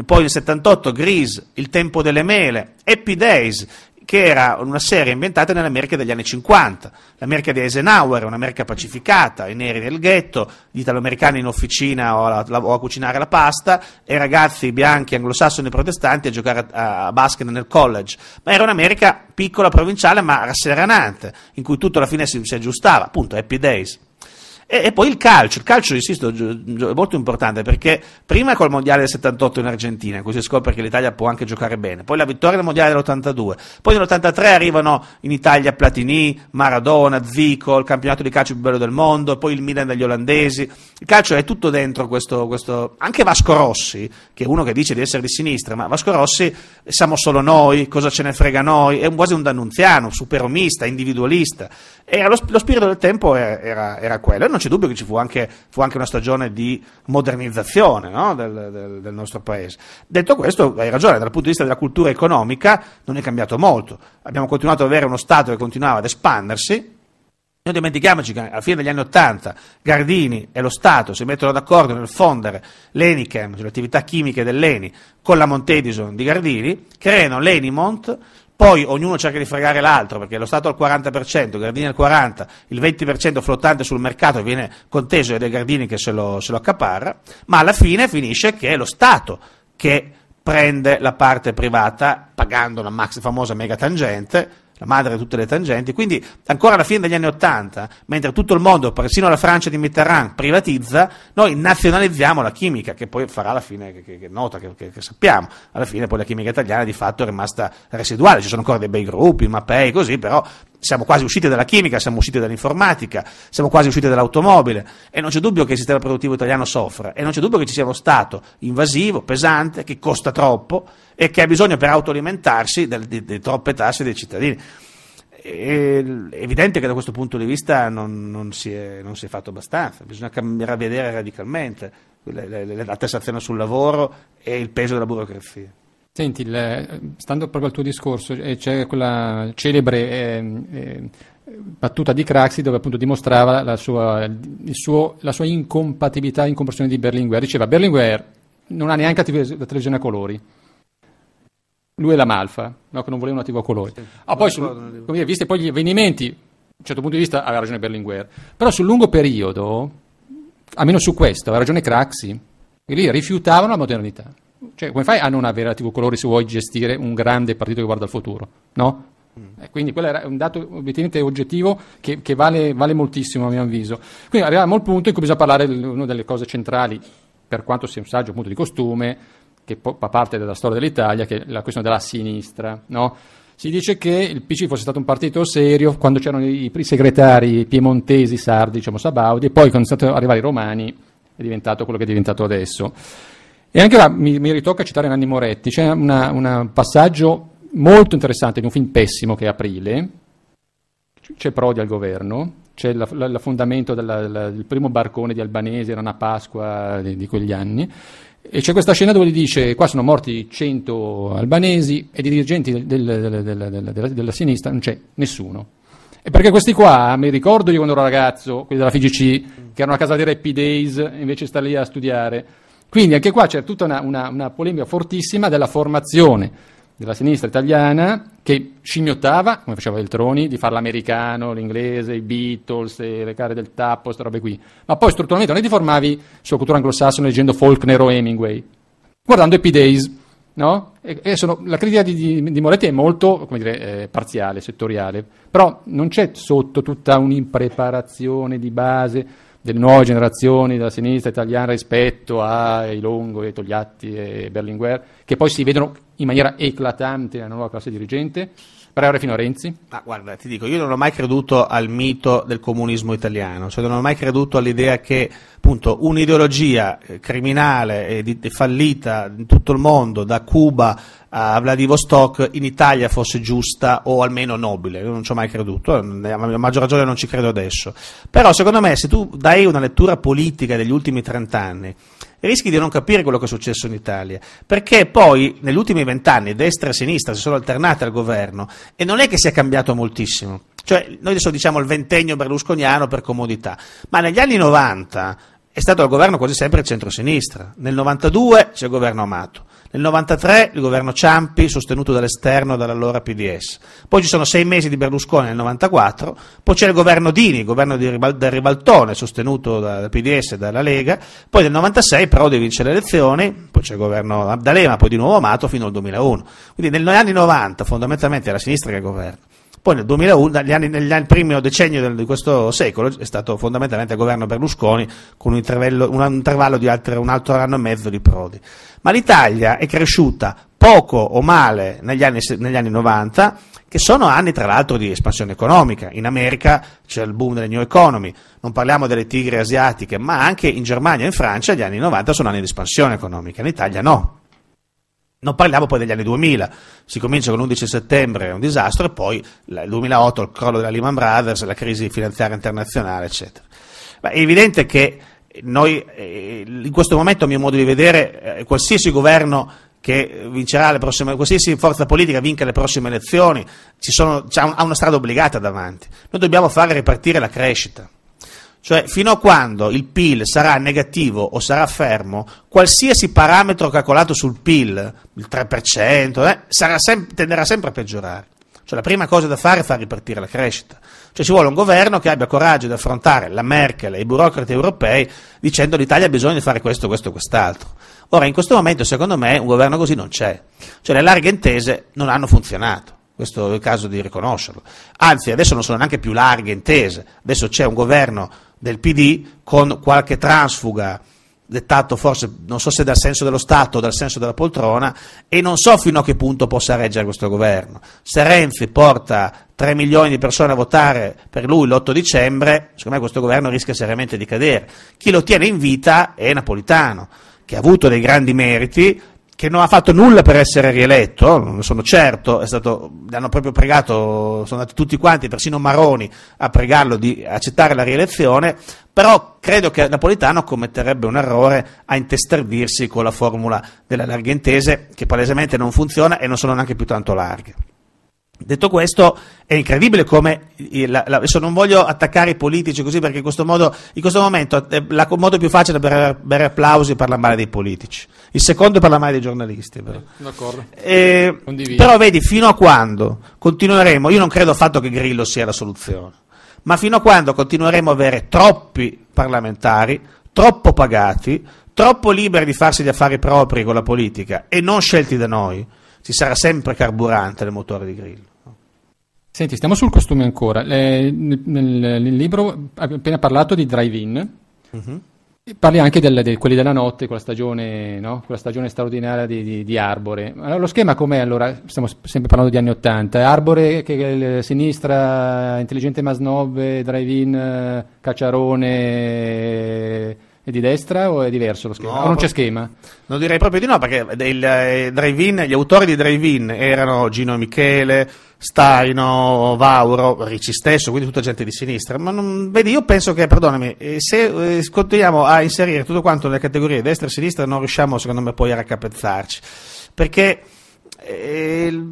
poi nel 78 Grease, Il tempo delle mele, Happy Days, che era una serie inventata nell'America degli anni 50, l'America di Eisenhower, un'America pacificata, i neri del ghetto, gli italoamericani in officina o a, o a, cucinare la pasta, e i ragazzi bianchi, anglosassoni e protestanti a giocare a, a basket nel college. Ma era un'America piccola, provinciale, ma rasserenante, in cui tutto alla fine si, si aggiustava, appunto, happy days. E, e, poi il calcio, il calcio, insisto, è molto importante perché prima col mondiale del 78 in Argentina, in si scopre che l'Italia può anche giocare bene, poi la vittoria del mondiale dell'82, poi nell'83 arrivano in Italia Platini, Maradona, Zico, il campionato di calcio più bello del mondo, poi il Milan degli olandesi, il calcio è tutto dentro questo, questo, anche Vasco Rossi, che è uno che dice di essere di sinistra, ma Vasco Rossi siamo solo noi, cosa ce ne frega noi, è quasi un dannunziano, superomista, individualista, e lo, lo, spirito del tempo era, era, era quello non c'è dubbio che ci fu anche, fu anche una stagione di modernizzazione no? del, del, del, nostro paese. Detto questo, hai ragione, dal punto di vista della cultura economica non è cambiato molto. Abbiamo continuato ad avere uno Stato che continuava ad espandersi. Non dimentichiamoci che alla fine degli anni Ottanta Gardini e lo Stato si mettono d'accordo nel fondere l'Enichem, cioè le attività chimiche dell'Eni, con la Montedison di Gardini, creano l'Enimont, poi ognuno cerca di fregare l'altro, perché lo Stato al 40%, Gardini al 40%, il 20% flottante sul mercato viene conteso dai Gardini che se lo, se lo accaparra, ma alla fine finisce che è lo Stato che prende la parte privata pagando la max famosa mega tangente la madre di tutte le tangenti, quindi ancora alla fine degli anni Ottanta, mentre tutto il mondo, persino la Francia di Mitterrand, privatizza, noi nazionalizziamo la chimica, che poi farà la fine che, che, che nota, che, che, sappiamo, alla fine poi la chimica italiana di fatto è rimasta residuale, ci sono ancora dei bei gruppi, mappei, così, però siamo quasi usciti dalla chimica, siamo usciti dall'informatica, siamo quasi usciti dall'automobile e non c'è dubbio che il sistema produttivo italiano soffra e non c'è dubbio che ci sia uno Stato invasivo, pesante, che costa troppo e che ha bisogno per autoalimentarsi di, troppe tasse dei cittadini. è evidente che da questo punto di vista non, non, si è, non, si è, fatto abbastanza, bisogna cambiare radicalmente la, la tassazione sul lavoro e il peso della burocrazia. Senti, il, stando proprio al tuo discorso, eh, c'è quella celebre eh, eh, battuta di Craxi dove appunto dimostrava la sua, suo, la sua incompatibilità in comprensione di Berlinguer. Diceva Berlinguer non ha neanche la televisione a colori lui è la Malfa, no? che non voleva una TV a colori. Sì, ah, poi, sul, come dire, visti poi gli avvenimenti, da un certo punto di vista aveva ragione Berlinguer, però sul lungo periodo, almeno su questo, aveva ragione Craxi, e lì rifiutavano la modernità. Cioè, come fai a non avere la TV colori se vuoi gestire un grande partito che guarda al futuro? No? Mm. E eh, quindi quello era un dato obiettivamente oggettivo che, che vale, vale, moltissimo a mio avviso. Quindi arriviamo al punto in cui bisogna parlare di una delle cose centrali, per quanto sia un saggio appunto di costume, che fa parte della storia dell'Italia, che è la questione della sinistra. No? Si dice che il PC fosse stato un partito serio quando c'erano i, i segretari piemontesi, sardi, diciamo Sabaudi, e poi quando sono arrivati i romani è diventato quello che è diventato adesso. E anche là mi, mi ritocca citare Nanni Moretti, c'è un passaggio molto interessante di un film pessimo che è Aprile, c'è Prodi al governo, c'è il fondamento del primo barcone di albanesi, era una Pasqua di, di, quegli anni, e c'è questa scena dove gli dice qua sono morti 100 albanesi e di dirigenti del, del, del, della, della, sinistra non c'è nessuno. E perché questi qua, mi ricordo io quando ero ragazzo, quelli della FGC, che erano a casa dei Happy Days, invece di lì a studiare, quindi anche qua c'è tutta una, una, una polemica fortissima della formazione della sinistra italiana che scimmiottava, come faceva Veltroni, di fare l'americano, l'inglese, i Beatles, le care del tappo, queste robe qui. Ma poi strutturalmente non è ti formavi sulla cultura anglosassone leggendo Faulkner o Hemingway, guardando Happy Days. No? E, e sono, la critica di, di, di, Moretti è molto dire, eh, parziale, settoriale, però non c'è sotto tutta un'impreparazione di base delle nuove generazioni della sinistra italiana rispetto a Longo e Togliatti e Berlinguer, che poi si vedono in maniera eclatante nella nuova classe dirigente, Raffaele Renzi? Ma guarda, ti dico, io non ho mai creduto al mito del comunismo italiano, cioè non ho mai creduto all'idea che appunto un'ideologia eh, criminale e di, di fallita in tutto il mondo, da Cuba a Vladivostok, in Italia fosse giusta o almeno nobile. Io non ci ho mai creduto, eh, a maggior ragione non ci credo adesso. Però secondo me se tu dai una lettura politica degli ultimi trent'anni rischi di non capire quello che è successo in Italia, perché poi negli ultimi vent'anni destra e sinistra si sono alternate al governo e non è che sia cambiato moltissimo. Cioè, noi adesso diciamo il ventennio berlusconiano per comodità, ma negli anni 90 è stato al governo quasi sempre il centro-sinistra, nel 92 c'è il governo Amato, nel 93 il governo Ciampi, sostenuto dall'esterno dall'allora PDS. Poi ci sono sei mesi di Berlusconi nel 94, poi c'è il governo Dini, il governo Ribal del Ribaltone, sostenuto dal PDS e dalla Lega. Poi nel 96 Prodi vince le elezioni, poi c'è il governo Abdalema, poi di nuovo Amato fino al 2001. Quindi negli anni 90 fondamentalmente è la sinistra che governa. Poi nel 2001, negli anni, nel primo decennio di questo secolo, è stato fondamentalmente il governo Berlusconi con un intervallo, un intervallo di altro, un altro anno e mezzo di Prodi. Ma l'Italia è cresciuta poco o male negli anni, negli anni 90, che sono anni tra l'altro di espansione economica. In America c'è il boom delle new economy, non parliamo delle tigre asiatiche, ma anche in Germania e in Francia gli anni 90 sono anni di espansione economica, in Italia no. Non parliamo poi degli anni 2000, si comincia con l'11 settembre, è un disastro, e poi il 2008 il crollo della Lehman Brothers, la crisi finanziaria internazionale, eccetera. Ma è evidente che noi, eh, in questo momento, a mio modo di vedere, eh, qualsiasi governo che vincerà le prossime, qualsiasi forza politica vinca le prossime elezioni, sono, ha una strada obbligata davanti. Noi dobbiamo fare ripartire la crescita. Cioè, fino a quando il PIL sarà negativo o sarà fermo, qualsiasi parametro calcolato sul PIL, il 3%, eh, sem tenderà sempre a peggiorare. Cioè, la prima cosa da fare è far ripartire la crescita. Cioè, ci vuole un governo che abbia coraggio di affrontare la Merkel e i burocrati europei dicendo l'Italia ha bisogno di fare questo, questo e quest'altro. Ora, in questo momento, secondo me, un governo così non c'è. Cioè, le larghe intese non hanno funzionato. Questo è il caso di riconoscerlo. Anzi, adesso non sono neanche più larghe intese. Adesso c'è un governo del PD con qualche transfuga dettato forse non so se dal senso dello Stato o dal senso della poltrona e non so fino a che punto possa reggere questo governo. Se Renzi porta 3 milioni di persone a votare per lui l'8 dicembre, secondo me questo governo rischia seriamente di cadere. Chi lo tiene in vita è Napolitano, che ha avuto dei grandi meriti, che non ha fatto nulla per essere rieletto, non sono certo, è stato, hanno proprio pregato, sono andati tutti quanti, persino Maroni, a pregarlo di accettare la rielezione, però credo che Napolitano commetterebbe un errore a intestardirsi con la formula della intese, che palesemente non funziona e non sono neanche più tanto larghe. Detto questo, è incredibile come, la, la, adesso non voglio attaccare i politici così perché in questo, modo, in questo momento è eh, il modo più facile per bere applausi e parlare male dei politici, il secondo è parlare male dei giornalisti. Però, eh, eh però vedi, fino a quando continueremo, io non credo affatto che Grillo sia la soluzione, ma fino a quando continueremo a avere troppi parlamentari, troppo pagati, troppo liberi di farsi gli affari propri con la politica e non scelti da noi, ci sarà sempre carburante nel motore di grillo. Senti, stiamo sul costume ancora. Eh, Le, nel, nel, libro hai appena parlato di drive-in. Uh-huh. Parli anche di de, quelli della notte, quella stagione, no? quella stagione straordinaria di, di, di, Arbore. Allora, lo schema com'è allora? Stiamo sempre parlando di anni Ottanta. Arbore, che, sinistra, intelligente Masnov, drive-in, eh, Cacciarone, è di destra o è diverso lo schema? No, o non c'è schema? Non direi proprio di no, perché il, eh, il gli autori di Drive-In erano Gino e Michele, Staino, Vauro, Ricci stesso, quindi tutta gente di sinistra. Ma non, vedi, io penso che, perdonami, eh, se eh, continuiamo a inserire tutto quanto nelle categorie destra e sinistra, non riusciamo, secondo me, poi a raccapezzarci. Perché. Eh,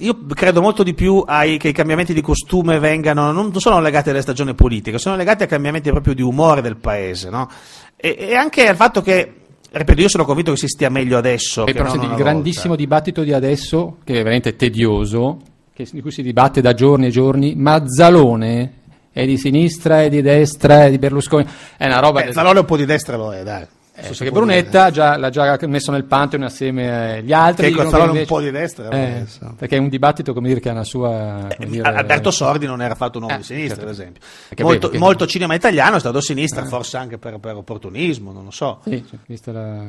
io credo molto di più ai, che i cambiamenti di costume vengano, non, sono legati alle stagioni politiche, sono legati a cambiamenti proprio di umore del paese, no? e, e anche al fatto che ripeto, io sono convinto che si stia meglio adesso. Eh, però senti, il grandissimo volta. dibattito di adesso, che è veramente tedioso, che, di cui si dibatte da giorni e giorni, Mazzalone è di sinistra, è di destra, è di Berlusconi, è una roba... Beh, del... un po' di destra lo è, dai. Eh, perché Brunetta già, l'ha già messo nel pantheon assieme agli altri. Che Cozzalone invece... un po' di destra. Eh, eh perché è un dibattito come dire, che ha una sua... Eh, dire... Alberto Sordi non era fatto un uomo eh, di sinistra, certo. ad esempio. Molto, che... molto, cinema italiano è stato a sinistra, eh. forse anche per, per, opportunismo, non lo so. Sì, cioè, la...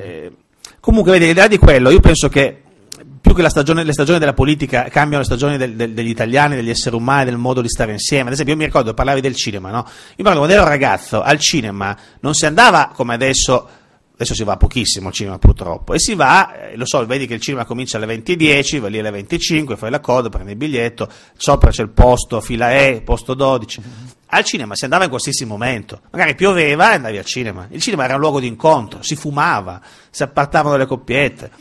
comunque, vedi, l'idea di quello, io penso che più che stagione, le stagioni della politica cambiano le stagioni del, del, degli italiani, degli esseri umani, del modo di stare insieme. Ad esempio, io mi ricordo, parlavi del cinema, no? Io mi ricordo quando ero ragazzo, al cinema non si andava come adesso adesso si va pochissimo al cinema purtroppo, e si va, eh, lo so, vedi che il cinema comincia alle 20.10, va lì alle 25, fai la coda, prendi il biglietto, sopra c'è il posto, fila E, posto 12. Al cinema si andava in qualsiasi momento, magari pioveva e andavi al cinema. Il cinema era un luogo di incontro, si fumava, si appartavano le coppiette.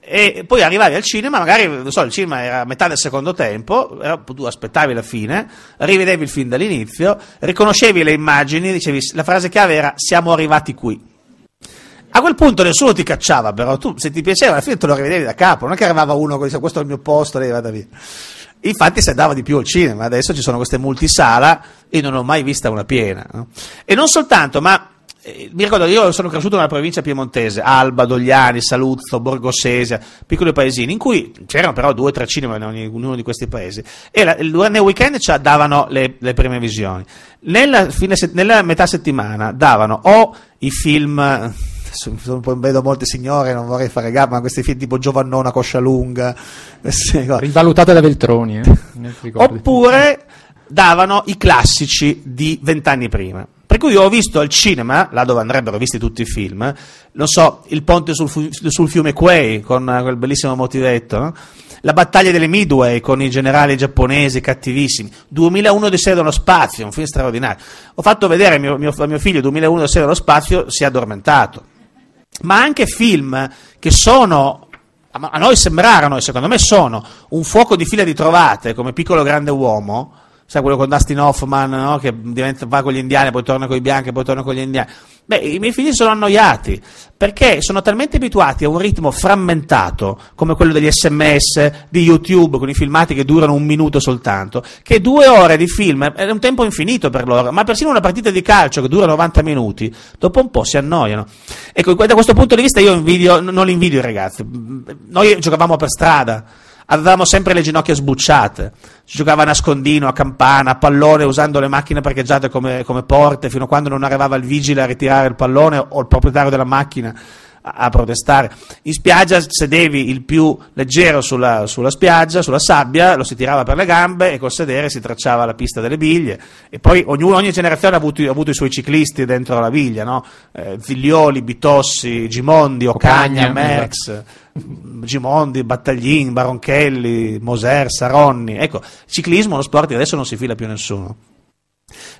E poi arrivavi al cinema, magari non so, il cinema era a metà del secondo tempo, eh, tu aspettavi la fine, rivedevi il film dall'inizio, riconoscevi le immagini, dicevi la frase chiave era siamo arrivati qui a quel punto nessuno ti cacciava, però tu se ti piaceva alla fine te lo rivedevi da capo, non è che arrivava uno che diceva questo è il mio posto, lei vada via. Infatti si andava di più al cinema, adesso ci sono queste multisala e non ho mai vista una piena. No? E non soltanto, ma eh, mi ricordo, io sono cresciuto nella provincia piemontese, Alba, Dogliani, Saluzzo, Borgosesia, piccoli paesini, in cui c'erano però due o tre cinema in, ognuno di questi paesi. E la, durante il weekend ci davano le, le prime visioni. Nella, fine, nella metà settimana davano o i film vedo molte signore, non vorrei fare gamma, ma questi film tipo Giovannona, Coscia Lunga, rivalutate da Veltroni. Eh? Oppure davano i classici di vent'anni prima. Per cui io ho visto al cinema, là dove andrebbero visti tutti i film, non so, Il ponte sul, fu- sul fiume Quay con eh, quel bellissimo motivetto, no? La battaglia delle Midway con i generali giapponesi cattivissimi, 2001 di Sera dello Spazio, un film straordinario. Ho fatto vedere a mio, mio, mio figlio 2001 di Sera dello Spazio, si è addormentato ma anche film che sono a noi sembrarono e secondo me sono un fuoco di fila di trovate come piccolo grande uomo sai quello con Dustin Hoffman, no? che diventa, va con gli indiani, poi torna con i bianchi, poi torna con gli indiani. Beh, i miei figli sono annoiati perché sono talmente abituati a un ritmo frammentato come quello degli sms, di YouTube con i filmati che durano un minuto soltanto, che due ore di film è un tempo infinito per loro, ma persino una partita di calcio che dura 90 minuti, dopo un po' si annoiano. Ecco, da questo punto di vista io invidio, non invidio i ragazzi, noi giocavamo per strada avevamo sempre le ginocchia sbucciate, si giocava a nascondino, a campana, a pallone usando le macchine parcheggiate come, come porte, fino a quando non arrivava il vigile a ritirare il pallone o il proprietario della macchina a, protestare. In spiaggia sedevi il più leggero sulla, sulla, spiaggia, sulla sabbia, lo si tirava per le gambe e col sedere si tracciava la pista delle biglie. E poi ognuno, ogni generazione ha avuto, ha avuto, i suoi ciclisti dentro la biglia, no? eh, Ziglioli, Bitossi, Gimondi, Ocagna, Ocagna Merx. Esatto. Gimondi, Battaglin, Baronchelli, Moser, Saronni. Ecco, ciclismo è uno sport che adesso non si fila più nessuno.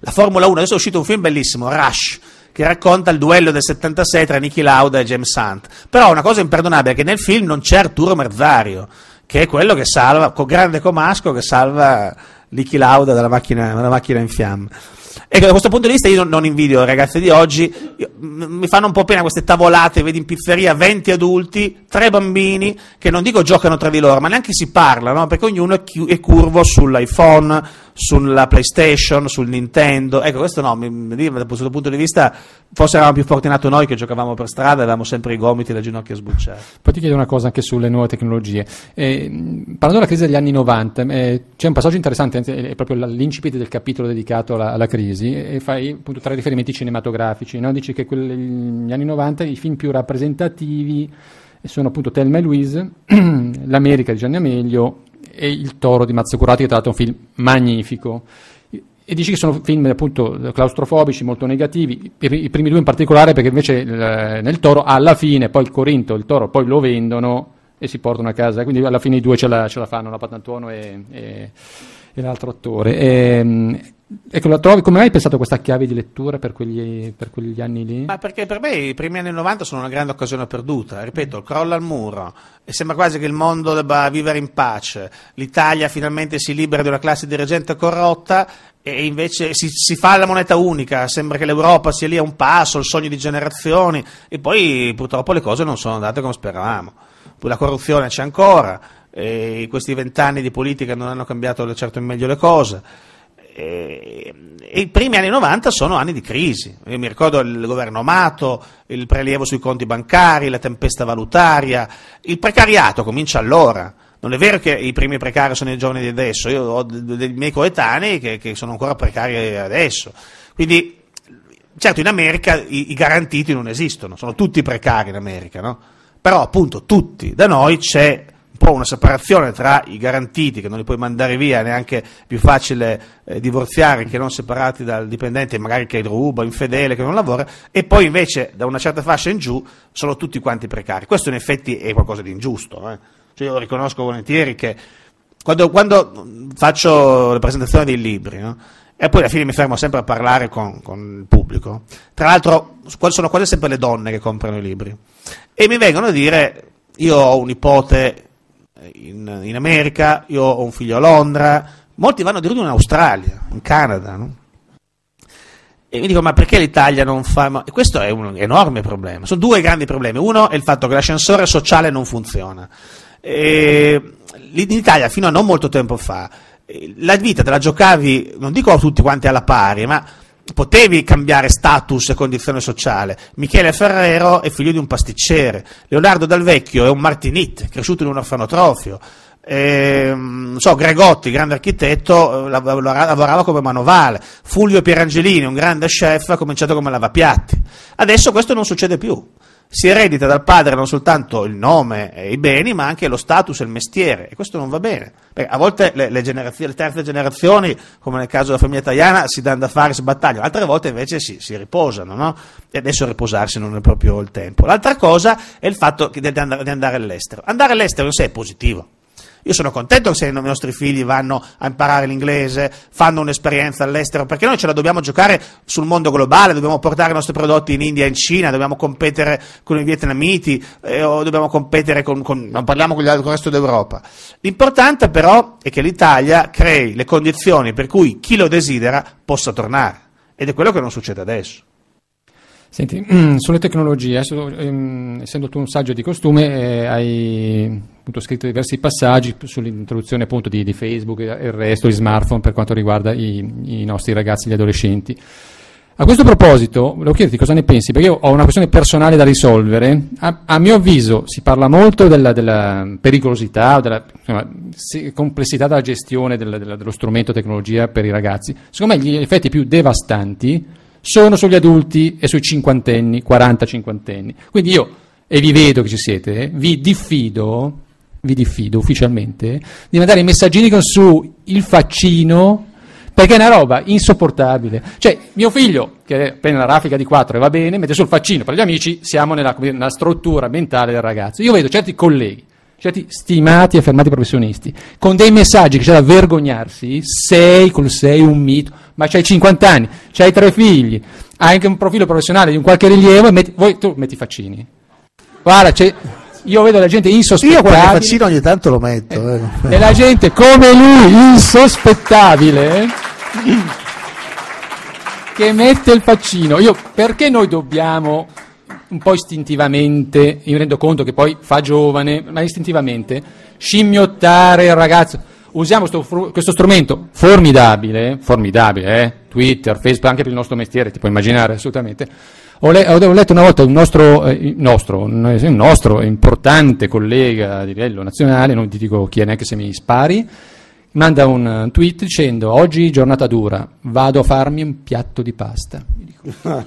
La Formula 1, adesso è uscito un film bellissimo, Rush, che racconta il duello del 76 tra Niki Lauda e James Hunt. Però una cosa imperdonabile è che nel film non c'è Arturo Merzario, che è quello che salva, con grande comasco, che salva Niki Lauda dalla macchina, dalla macchina in fiamme. Ecco, da questo punto di vista io non invidio i ragazzi di oggi, io, mi fanno un po' pena queste tavolate, vedi in pizzeria 20 adulti, 3 bambini, che non dico giocano tra di loro, ma neanche si parlano, perché ognuno è, chi- è curvo sull'iPhone, sulla PlayStation, sul Nintendo. Ecco, questo no, mi, da questo punto di vista forse eravamo più fortunati noi che giocavamo per strada e avevamo sempre i gomiti e le ginocchia sbucciate. Poi ti chiedo una cosa anche sulle nuove tecnologie. Eh, parlando della crisi degli anni 90, eh, c'è un passaggio interessante, è proprio l'incipit del capitolo dedicato alla, alla crisi, e fai appunto tre riferimenti cinematografici. No? Dici che quelli, negli anni 90 i film più rappresentativi sono appunto Telma e Louise, L'America di Gianni Amelio e Il toro di Mazzo Curati, che tra l'altro è un film magnifico. E dici che sono film appunto claustrofobici, molto negativi, i primi due in particolare perché invece nel toro alla fine, poi il Corinto, il toro, poi lo vendono e si portano a casa, quindi alla fine i due ce la, ce la fanno, la Patantuono e, e, e l'altro attore. E, ehm, Ecco, la trovi, come hai pensato a questa chiave di lettura per quegli, per quegli, anni lì? Ma perché per me i primi anni 90 sono una grande occasione perduta, ripeto, crolla il muro, e sembra quasi che il mondo debba vivere in pace, l'Italia finalmente si libera di una classe dirigente corrotta e invece si, si, fa la moneta unica, sembra che l'Europa sia lì a un passo, il sogno di generazioni, e poi purtroppo le cose non sono andate come speravamo, la corruzione c'è ancora, questi vent'anni di politica non hanno cambiato certo in meglio le cose eh, e, i primi anni 90 sono anni di crisi. Io mi ricordo il governo Amato, il prelievo sui conti bancari, la tempesta valutaria, il precariato comincia allora. Non è vero che i primi precari sono i giovani di adesso, io ho dei miei coetanei che, che sono ancora precari adesso. Quindi, certo, in America i, i, garantiti non esistono, sono tutti precari in America, no? Però appunto tutti, da noi c'è po' una separazione tra i garantiti, che non li puoi mandare via, neanche più facile eh, divorziare che non separati dal dipendente, magari che ruba, infedele, che non lavora, e poi invece da una certa fascia in giù sono tutti quanti precari. Questo in effetti è qualcosa di ingiusto. Eh. Cioè io riconosco volentieri che quando, quando faccio le presentazioni dei libri, no? e poi alla fine mi fermo sempre a parlare con, con, il pubblico. Tra l'altro, sono quasi sempre le donne che comprano i libri e mi vengono a dire: Io ho un nipote eh, in, in, America, io ho un figlio a Londra, molti vanno addirittura in Australia, in Canada. No? E mi dico, ma perché l'Italia non fa... Ma... E questo è un enorme problema. Sono due grandi problemi. Uno è il fatto che l'ascensore sociale non funziona. E... In Italia, fino a non molto tempo fa, eh, la vita te la giocavi, non dico a tutti quanti alla pari, ma potevi cambiare status e condizione sociale. Michele Ferrero è figlio di un pasticciere, Leonardo Dal Vecchio è un martinit, cresciuto in un orfanotrofio. Eh, so, Gregotti, grande architetto, eh, lavorava come manovale. Fulvio Pierangelini, un grande chef, ha cominciato come lavapiatti. Adesso questo non succede più si eredita dal padre non soltanto il nome e i beni, ma anche lo status e il mestiere, e questo non va bene. Perché a volte le, le, le, terze generazioni, come nel caso della famiglia italiana, si danno da fare, si battagliano, altre volte invece si, si riposano, no? e adesso riposarsi non è proprio il tempo. L'altra cosa è il fatto di andare all'estero. Andare all'estero in sé è positivo io sono contento se i nostri figli vanno a imparare l'inglese, fanno un'esperienza all'estero, perché noi ce la dobbiamo giocare sul mondo globale, dobbiamo portare i nostri prodotti in India e in Cina, dobbiamo competere con i vietnamiti, eh, o dobbiamo competere con, con, non parliamo con, il resto d'Europa. L'importante però è che l'Italia crei le condizioni per cui chi lo desidera possa tornare, ed è quello che non succede adesso. Senti, sulle tecnologie, ehm, essendo tu un saggio di costume, eh, hai appunto, scritto diversi passaggi sull'introduzione appunto, di, di, Facebook e il resto, gli smartphone per quanto riguarda i, i nostri ragazzi, gli adolescenti. A questo proposito, volevo chiederti cosa ne pensi, perché io ho una questione personale da risolvere. A, a mio avviso si parla molto della, della pericolosità, della insomma, complessità della gestione della, dello strumento tecnologia per i ragazzi. Secondo me gli effetti più devastanti sono sugli adulti e sui cinquantenni, 40 50 anni. Quindi io, e vi vedo che ci siete, eh, vi diffido, vi diffido ufficialmente, eh, di mandare messaggini con su il faccino, perché è una roba insopportabile. Cioè, mio figlio, che è appena la raffica di 4 e va bene, mette sul faccino per gli amici, siamo nella, nella struttura mentale del ragazzo. Io vedo certi colleghi certi stimati e affermati professionisti, con dei messaggi che c'è da vergognarsi, sei col sei un mito, ma c'hai 50 anni, c'hai tre figli, hai anche un profilo professionale di un qualche rilievo, e metti, voi, tu metti faccini. Guarda, io vedo la gente insospettabile. Io qualche faccino ogni tanto lo metto. Eh, eh. E la gente come lui, insospettabile, che mette il faccino. Io, perché noi dobbiamo un po' istintivamente, io mi rendo conto che poi fa giovane, ma istintivamente, scimmiottare il ragazzo. Usiamo sto, questo strumento formidabile, formidabile, eh? Twitter, Facebook, anche per il nostro mestiere, ti puoi immaginare assolutamente. Ho, le, ho letto una volta un nostro, eh, nostro, un, eh, un nostro importante collega a livello nazionale, non ti dico chi è neanche se mi spari, manda un eh, tweet dicendo oggi giornata dura, vado a farmi un piatto di pasta. Mi Dico,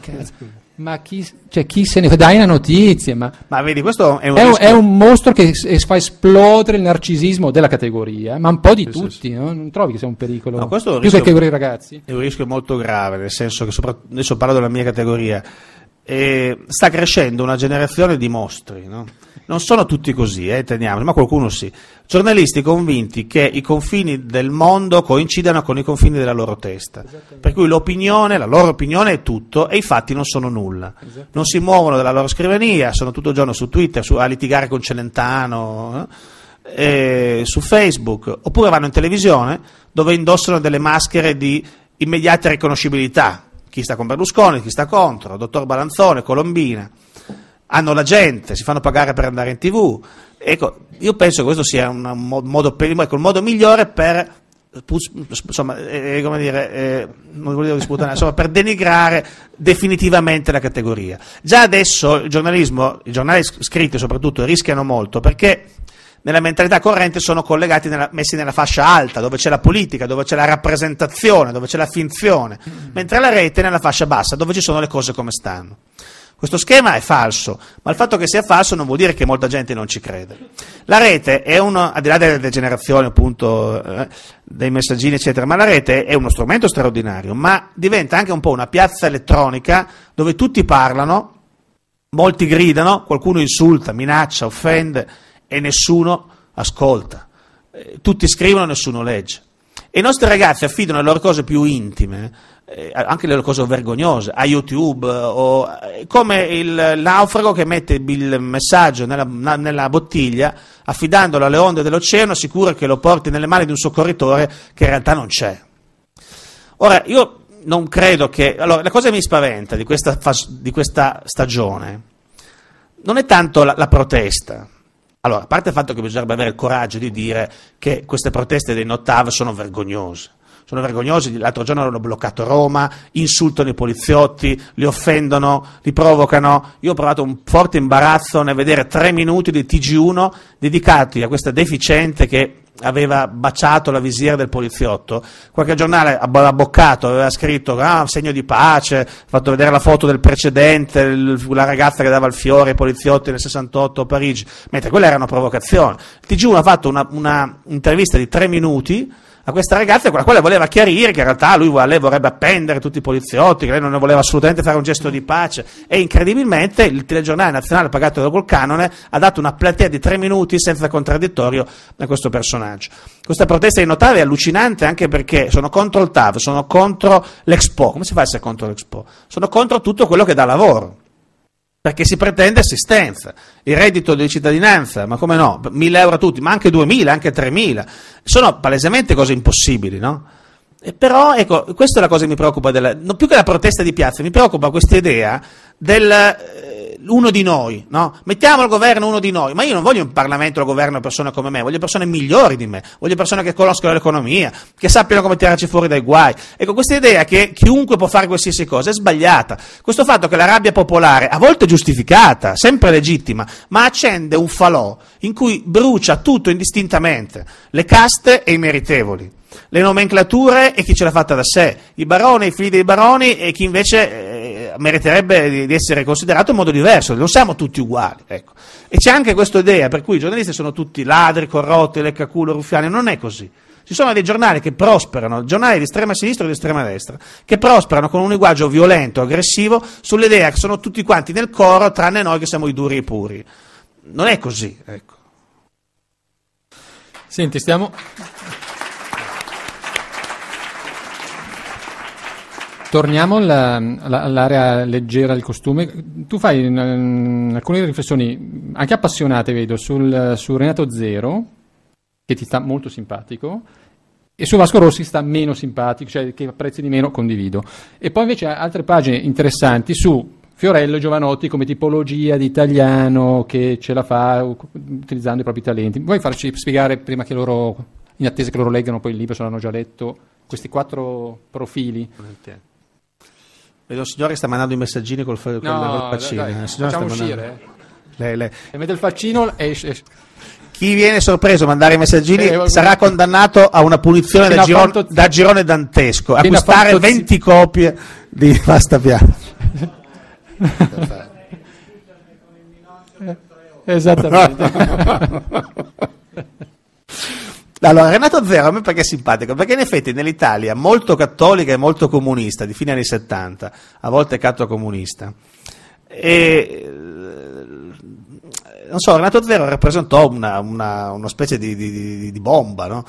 Ma chi, cioè, chi se ne fa? Dai una notizia. Ma, ma vedi, questo è un, è, è un, mostro che fa esplodere il narcisismo della categoria, ma un po' di sì, tutti. Sì, no? Non trovi che sia un pericolo? No, questo Più rischio, che categoria, i ragazzi. È un rischio molto grave, nel senso che, sopra, adesso parlo della mia categoria. E sta crescendo una generazione di mostri, no? Non sono tutti così, eh, teniamoli, ma qualcuno sì. Giornalisti convinti che i confini del mondo coincidano con i confini della loro testa. Per cui l'opinione, la loro opinione è tutto e i fatti non sono nulla. Non si muovono dalla loro scrivania, sono tutto il giorno su Twitter su, a litigare con Celentano, eh, su Facebook, oppure vanno in televisione dove indossano delle maschere di immediata riconoscibilità chi sta con Berlusconi, chi sta contro, dottor Balanzone, Colombina, hanno la gente, si fanno pagare per andare in tv. Ecco, io penso che questo sia un modo, ecco, un modo migliore per insomma, eh, eh, come dire, eh, non volevo disputare, insomma, per denigrare definitivamente la categoria. Già adesso il giornalismo, i giornali scritti soprattutto, rischiano molto perché nella mentalità corrente sono collegati nella, messi nella fascia alta, dove c'è la politica, dove c'è la rappresentazione, dove c'è la finzione, mentre la rete è nella fascia bassa, dove ci sono le cose come stanno. Questo schema è falso, ma il fatto che sia falso non vuol dire che molta gente non ci crede. La rete è uno, al di là delle degenerazioni, appunto, eh, dei messaggini, eccetera, ma la rete è uno strumento straordinario, ma diventa anche un po' una piazza elettronica dove tutti parlano, molti gridano, qualcuno insulta, minaccia, offende e nessuno ascolta. Eh, tutti scrivono nessuno legge. E i nostri ragazzi affidano le loro cose più intime, eh, anche le loro cose vergognose, a YouTube, eh, o, eh, come il naufrago che mette il messaggio nella, nella bottiglia, affidandolo alle onde dell'oceano, sicuro che lo porti nelle mani di un soccorritore che in realtà non c'è. Ora, io non credo che... Allora, la cosa che mi spaventa di questa, di questa stagione non è tanto la, la protesta, allora, a parte il fatto che bisognerebbe avere il coraggio di dire che queste proteste dei Notav sono vergognose, sono vergognosi, l'altro giorno hanno bloccato Roma, insultano i poliziotti, li offendono, li provocano. Io ho provato un forte imbarazzo nel vedere tre minuti di TG1 dedicati a questa deficiente che aveva baciato la visiera del poliziotto, qualche giornale abboccato aveva scritto ah, segno di pace, fatto vedere la foto del precedente, il, la ragazza che dava il fiore ai poliziotti nel 68 a Parigi, mentre quella era una provocazione. Il TG1 ha fatto un'intervista di tre minuti a questa ragazza con la quale voleva chiarire che in realtà lui a vorrebbe appendere tutti i poliziotti, che lei non ne voleva assolutamente fare un gesto di pace e incredibilmente il telegiornale nazionale pagato da Golcanone ha dato una platea di tre minuti senza contraddittorio a questo personaggio. Questa protesta di Notave è allucinante anche perché sono contro il TAV, sono contro l'Expo, come si fa a essere contro l'Expo? Sono contro tutto quello che dà lavoro perché si pretende assistenza, il reddito di cittadinanza, ma come no, 1000 euro a tutti, ma anche 2000, anche 3000, sono palesemente cose impossibili, no? Eh, però, ecco, questa è la cosa che mi preoccupa, della, non più che la protesta di piazza, mi preoccupa questa idea dell'uno eh, di noi, no? Mettiamo al governo uno di noi, ma io non voglio un Parlamento al governo persone come me, voglio persone migliori di me, voglio persone che conoscono l'economia, che sappiano come tirarci fuori dai guai. Ecco, questa idea che chiunque può fare qualsiasi cosa è sbagliata. Questo fatto che la rabbia popolare, a volte giustificata, sempre legittima, ma accende un falò in cui brucia tutto indistintamente, le caste e i meritevoli le nomenclature e chi ce l'ha fatta da sé, i baroni, i figli dei baroni e chi invece eh, meriterebbe di, di, essere considerato in modo diverso, non siamo tutti uguali. Ecco. E c'è anche questa idea per cui i giornalisti sono tutti ladri, corrotti, leccaculo, ruffiani, non è così. Ci sono dei giornali che prosperano, giornali di estrema sinistra e di estrema destra, che prosperano con un linguaggio violento, aggressivo, sull'idea che sono tutti quanti nel coro, tranne noi che siamo i duri e i puri. Non è così, ecco. Senti, stiamo... Torniamo alla, alla, all'area leggera del costume. Tu fai um, alcune riflessioni anche appassionate, vedo, sul, su Renato Zero, che ti sta molto simpatico, e su Vasco Rossi sta meno simpatico, cioè che apprezzi di meno, condivido. E poi invece altre pagine interessanti su Fiorello e Giovanotti come tipologia di italiano che ce la fa utilizzando i propri talenti. Vuoi farci spiegare prima che loro, in attesa che loro leggano poi il libro, se l'hanno già letto, questi quattro profili? Volentieri. Vedo il signore che sta mandando i messaggini col, col, no, col faccino. Dai, dai. Facciamo uscire. Lei, eh. lei. E mette il faccino esce, esce. Chi viene sorpreso a mandare i messaggini eh, sarà condannato a una punizione da, giron, fantozi... da, girone dantesco, acquistare fantozi... 20 copie di Basta Piano. Esattamente. Allora, Renato Zero a me perché è simpatico? Perché in effetti nell'Italia molto cattolica e molto comunista, di fine anni 70, a volte cattolica comunista, e eh, non so, Renato Zero rappresentò una, una, una specie di, di, di bomba, no?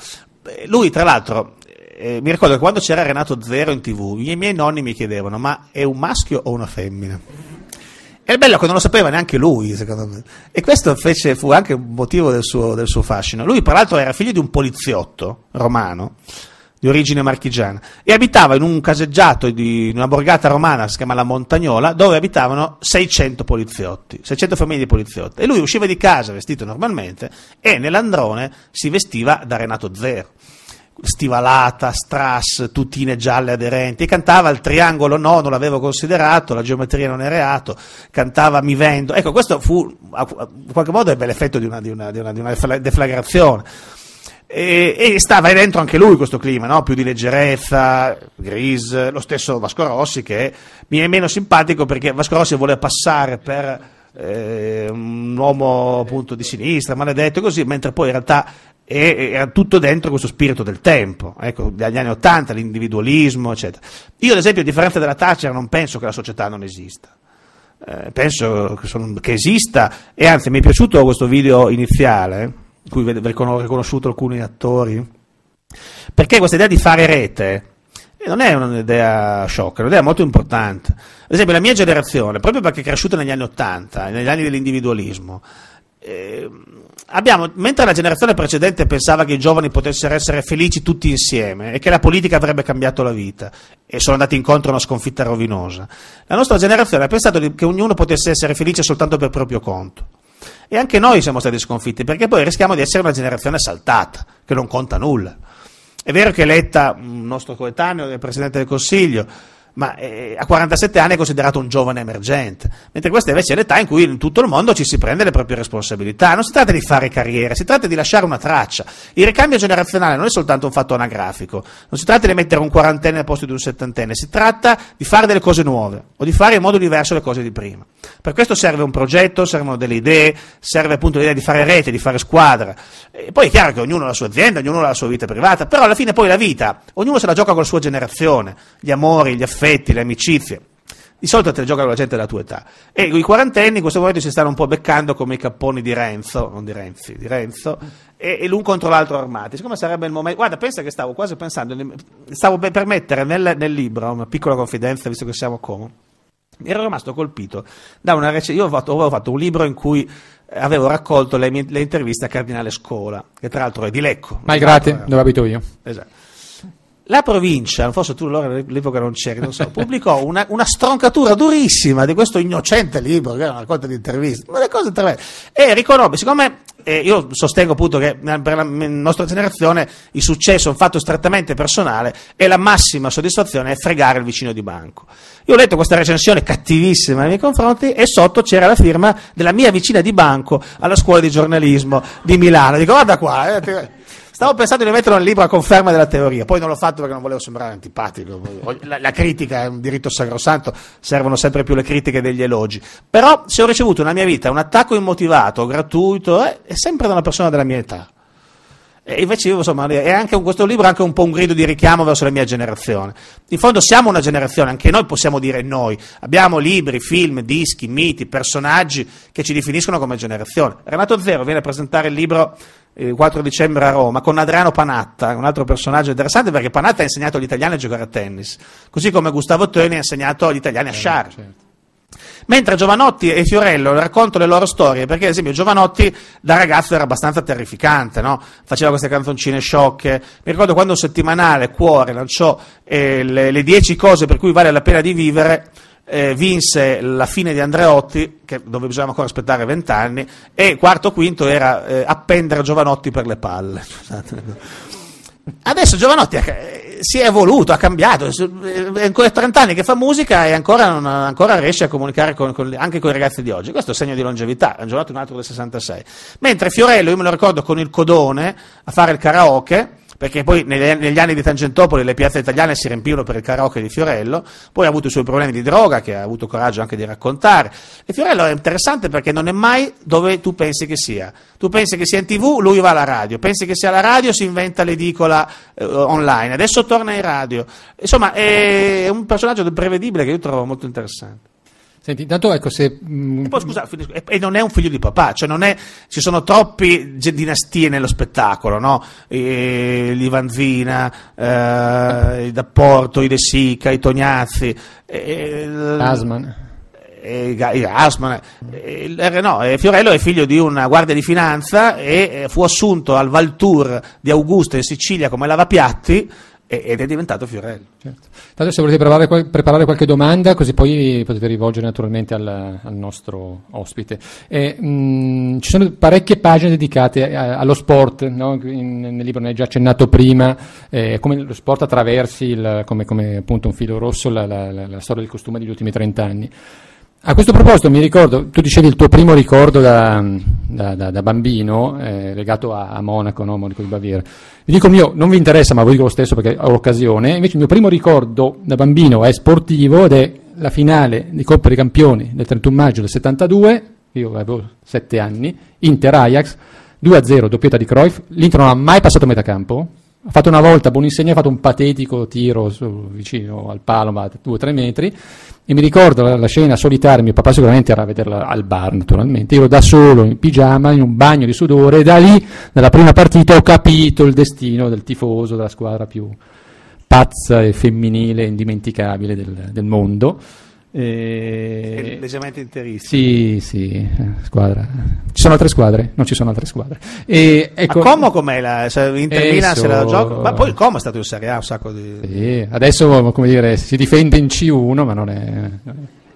Lui, tra l'altro, eh, mi ricordo che quando c'era Renato Zero in tv, i miei nonni mi chiedevano: ma è un maschio o una femmina? E bello che non lo sapeva neanche lui, secondo me. E questo fece, fu anche un motivo del suo, del suo fascino. Lui, peraltro, era figlio di un poliziotto romano, di origine marchigiana, e abitava in un caseggiato di una borgata romana, si chiama La Montagnola, dove abitavano 600 poliziotti, 600 famiglie di poliziotti. E lui usciva di casa vestito normalmente e nell'androne si vestiva da Renato Zero stivalata, strass, tutine gialle aderenti e cantava il triangolo no, non l'avevo considerato, la geometria non è reato, cantava mi vendo. Ecco, questo fu, in qualche modo ebbe l'effetto di una, di una, di una, di una deflagrazione. E, e, stava dentro anche lui questo clima, no? più di leggerezza, Gris, lo stesso Vasco Rossi che mi è meno simpatico perché Vasco Rossi vuole passare per eh, un uomo appunto di sinistra, maledetto così, mentre poi in realtà e era tutto dentro questo spirito del tempo, ecco, dagli anni Ottanta, l'individualismo, eccetera. Io, ad esempio, a differenza della Thatcher, non penso che la società non esista. Eh, penso che, sono, che, esista, e anzi, mi è piaciuto questo video iniziale, in cui ho riconosciuto alcuni attori, perché questa idea di fare rete eh, non è un'idea sciocca, è un'idea molto importante. Ad esempio, la mia generazione, proprio perché è cresciuta negli anni Ottanta, negli anni dell'individualismo, eh, abbiamo, mentre la generazione precedente pensava che i giovani potessero essere felici tutti insieme e che la politica avrebbe cambiato la vita e sono andati incontro a una sconfitta rovinosa, la nostra generazione ha pensato che ognuno potesse essere felice soltanto per proprio conto. E anche noi siamo stati sconfitti perché poi rischiamo di essere una generazione saltata, che non conta nulla. È vero che Letta, un nostro coetaneo, il presidente del Consiglio, ma eh, a 47 anni è considerato un giovane emergente, mentre questa invece è l'età in cui in tutto il mondo ci si prende le proprie responsabilità. Non si tratta di fare carriera, si tratta di lasciare una traccia. Il ricambio generazionale non è soltanto un fatto anagrafico, non si tratta di mettere un quarantenne al posto di un settantenne, si tratta di fare delle cose nuove o di fare in modo diverso le cose di prima. Per questo serve un progetto, servono delle idee, serve appunto l'idea di fare rete, di fare squadra. E poi è chiaro che ognuno ha la sua azienda, ognuno ha la sua vita privata, però alla fine poi la vita, ognuno se la gioca con la sua generazione, gli amori, gli affetti affetti, le amicizie. Di solito te le gioca con la gente della tua età. E i quarantenni in questo momento si stanno un po' beccando come i capponi di Renzo, non di Renzi, di Renzo, e, e l'un contro l'altro armati. Siccome sarebbe il momento. Guarda, pensa che stavo quasi pensando. Stavo per mettere nel, nel libro una piccola confidenza, visto che siamo a mi Ero rimasto colpito da una recensione. Io fatto, avevo fatto un libro in cui avevo raccolto le, mie, le interviste a Cardinale Scola, che tra l'altro è di Lecco. Malgrate, esatto. dove abito io. Esatto la provincia, forse tu allora all'epoca non c'eri, non so, pubblicò una, una, stroncatura durissima di questo innocente libro, che era una raccolta di interviste, ma le cose tremende. E riconobbe, siccome eh, io sostengo appunto che eh, per la nostra generazione il successo è un fatto strettamente personale e la massima soddisfazione è fregare il vicino di banco. Io ho letto questa recensione cattivissima nei miei confronti e sotto c'era la firma della mia vicina di banco alla scuola di giornalismo di Milano. Dico, guarda qua, eh, Stavo pensando di metterlo nel libro a conferma della teoria, poi non l'ho fatto perché non volevo sembrare antipatico. La, la critica è un diritto sacrosanto, servono sempre più le critiche degli elogi. Però se ho ricevuto nella mia vita un attacco immotivato, gratuito, è, è sempre da una persona della mia età. E invece io, insomma, un, questo libro è anche un po' un grido di richiamo verso la mia generazione. In fondo siamo una generazione, anche noi possiamo dire noi. Abbiamo libri, film, dischi, miti, personaggi che ci definiscono come generazione. Renato Zero viene a presentare il libro il 4 dicembre a Roma con Adriano Panatta, un altro personaggio interessante perché Panatta ha insegnato agli italiani a giocare a tennis, così come Gustavo Toni ha insegnato agli italiani a eh, sciare. Certo. Mentre Giovanotti e Fiorello raccontano le loro storie, perché ad esempio Giovanotti da ragazzo era abbastanza terrificante, no? faceva queste canzoncine sciocche. Mi ricordo quando un settimanale Cuore lanciò eh, le 10 cose per cui vale la pena di vivere, eh, vinse la fine di Andreotti, che, dove bisognava ancora aspettare vent'anni, e quarto quinto era eh, appendere Giovanotti per le palle. Adesso Giovanotti è, eh, si è evoluto, ha cambiato, eh, è ancora 30 anni che fa musica e ancora, non, ancora riesce a comunicare con, con, anche con i ragazzi di oggi. Questo è un segno di longevità, Giovanotti è un altro del 66. Mentre Fiorello, io me lo ricordo con il codone a fare il karaoke, perché poi negli, anni di Tangentopoli le piazze italiane si riempirono per il karaoke di Fiorello, poi ha avuto i suoi problemi di droga che ha avuto coraggio anche di raccontare. E Fiorello è interessante perché non è mai dove tu pensi che sia. Tu pensi che sia in tv, lui va alla radio, pensi che sia alla radio, si inventa l'edicola eh, online, adesso torna in radio. Insomma, è un personaggio prevedibile che io trovo molto interessante. Senti, intanto ecco se... Mm, e poi scusa, finisco, e, non è un figlio di papà, cioè non è... Ci sono troppe dinastie nello spettacolo, no? E, l'Ivanzina, eh, i D'Apporto, i De Sica, i Tognazzi... Asman. Asman no, Fiorello è figlio di una guardia di finanza e eh, fu assunto al Valtour di Augusta in Sicilia come lavapiatti ed è diventato Fiorello. Certo. Tanto se volete preparare, preparare, qualche domanda, così poi potete rivolgere naturalmente al, al nostro ospite. E, mh, mm, ci sono parecchie pagine dedicate a, allo sport, no? In, nel libro ne hai già accennato prima, eh, come lo sport attraversi, il, come, come, appunto un filo rosso, la, la, la, la storia del costume degli ultimi trent'anni. A questo proposito mi ricordo, tu dicevi il tuo primo ricordo da, da, da, da bambino eh, legato a, a Monaco, no? Monaco di Baviera. Vi dico mio, non vi interessa ma vi dico lo stesso perché ho l'occasione, invece il mio primo ricordo da bambino è sportivo ed è la finale di Coppa dei Campioni del 31 maggio del 72, io avevo 7 anni, Inter-Ajax, 2-0 doppietta di Cruyff, l'Inter non ha mai passato metà campo, ha fatto una volta Boninsegna, ha fatto un patetico tiro su, vicino al palo, ma o tre metri, e mi ricordo la, la, scena solitaria, mio papà sicuramente era a vederla al bar naturalmente, io da solo in pigiama, in un bagno di sudore, e da lì, nella prima partita, ho capito il destino del tifoso, della squadra più pazza e femminile e indimenticabile del, del mondo. Eh, e... Leggermente interista. Sì, sì, squadra. Ci sono altre squadre? Non ci sono altre squadre. E, ecco, A Como com'è? La, cioè, Milan so... se la gioca? Ma poi il Como è stato in Serie A un sacco di... Sì, adesso come dire, si difende in C1 ma non è...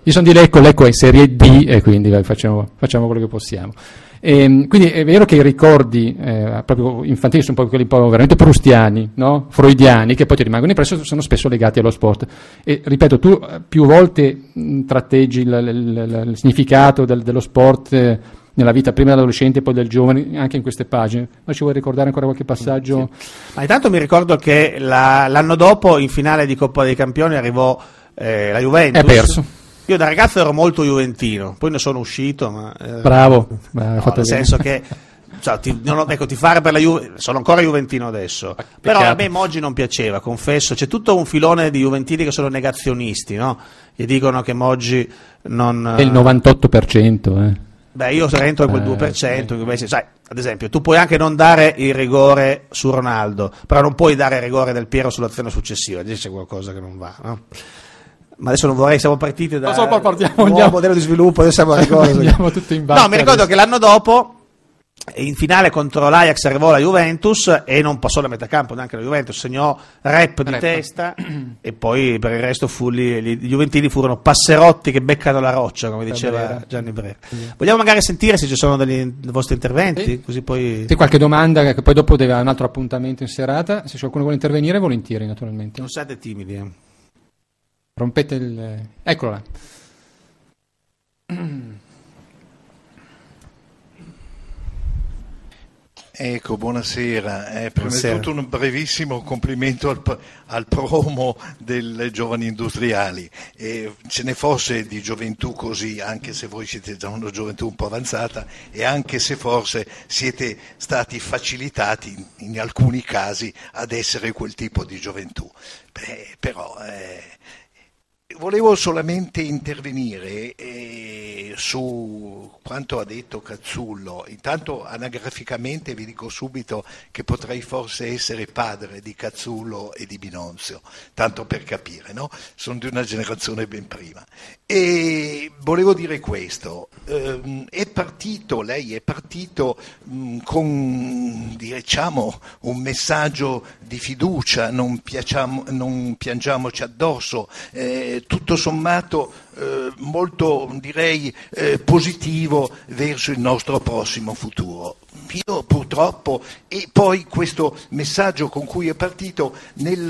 Io sono di Lecco, Lecco è in Serie D e quindi vai, facciamo, facciamo quello che possiamo. E, ehm, quindi è vero che i ricordi eh, proprio infantili sono proprio quelli un po' veramente prustiani, no? freudiani, che poi ti rimangono impresso, sono spesso legati allo sport. E ripeto, tu eh, più volte mm, tratteggi il, il, il significato del, dello sport. Eh, nella vita prima dell'adolescente e poi del giovane, anche in queste pagine. Ma ci vuoi ricordare ancora qualche passaggio? Sì. Ma intanto mi ricordo che la, l'anno dopo, in finale di Coppa dei Campioni, arrivò eh, la Juventus. È perso io da ragazzo ero molto juventino, poi ne sono uscito, ma... Eh, Bravo, Beh, no, eh, nel senso che... Cioè, ti, non, ecco, tifare per la Juve, sono ancora juventino adesso, Peccato. Ah, però a me Moggi non piaceva, confesso, c'è tutto un filone di juventini che sono negazionisti, no? Che dicono che Moggi non... È il 98%, eh. Beh, io rientro a quel 2%, eh, invece, sai, ad esempio, tu puoi anche non dare il rigore su Ronaldo, però non puoi dare il rigore del Piero sull'azione successiva, lì c'è qualcosa che non va, no? ma adesso non vorrei, siamo partiti da so, partiamo, un nuovo modello di sviluppo, adesso siamo cose. andiamo tutti in basso. No, mi ricordo adesso. che l'anno dopo in finale contro l'Ajax arrivò la Juventus e non passò la metà campo neanche la Juventus, segnò rap di rap. testa e poi per il resto fu lì, gli, Juventini furono passerotti che beccano la roccia, come diceva Gianni Brera. Sì. Vogliamo magari sentire se ci sono dei vostri interventi? Sì. Così poi... Sì, qualche domanda che poi dopo deve avere un altro appuntamento in serata, se qualcuno vuole intervenire volentieri naturalmente. Non siate timidi. Eh. Rompete il... Eccolo là. Ecco, buonasera. Eh, prima buonasera. di tutto un brevissimo complimento al, al promo delle giovani industriali. Eh, ce ne fosse di gioventù così, anche se voi siete già una gioventù un po' avanzata e anche se forse siete stati facilitati in, in alcuni casi ad essere quel tipo di gioventù. Beh, però eh, Volevo solamente intervenire eh, su quanto ha detto Cazzullo. Intanto anagraficamente vi dico subito che potrei forse essere padre di Cazzullo e di Binonzio, tanto per capire, no? Sono di una generazione ben prima. E volevo dire questo, eh, è partito, lei è partito mh, con diciamo, un messaggio di fiducia, non, piacciamo, non piangiamoci addosso. Eh, tutto sommato eh, molto direi eh, positivo verso il nostro prossimo futuro. Io purtroppo, e poi questo messaggio con cui è partito nel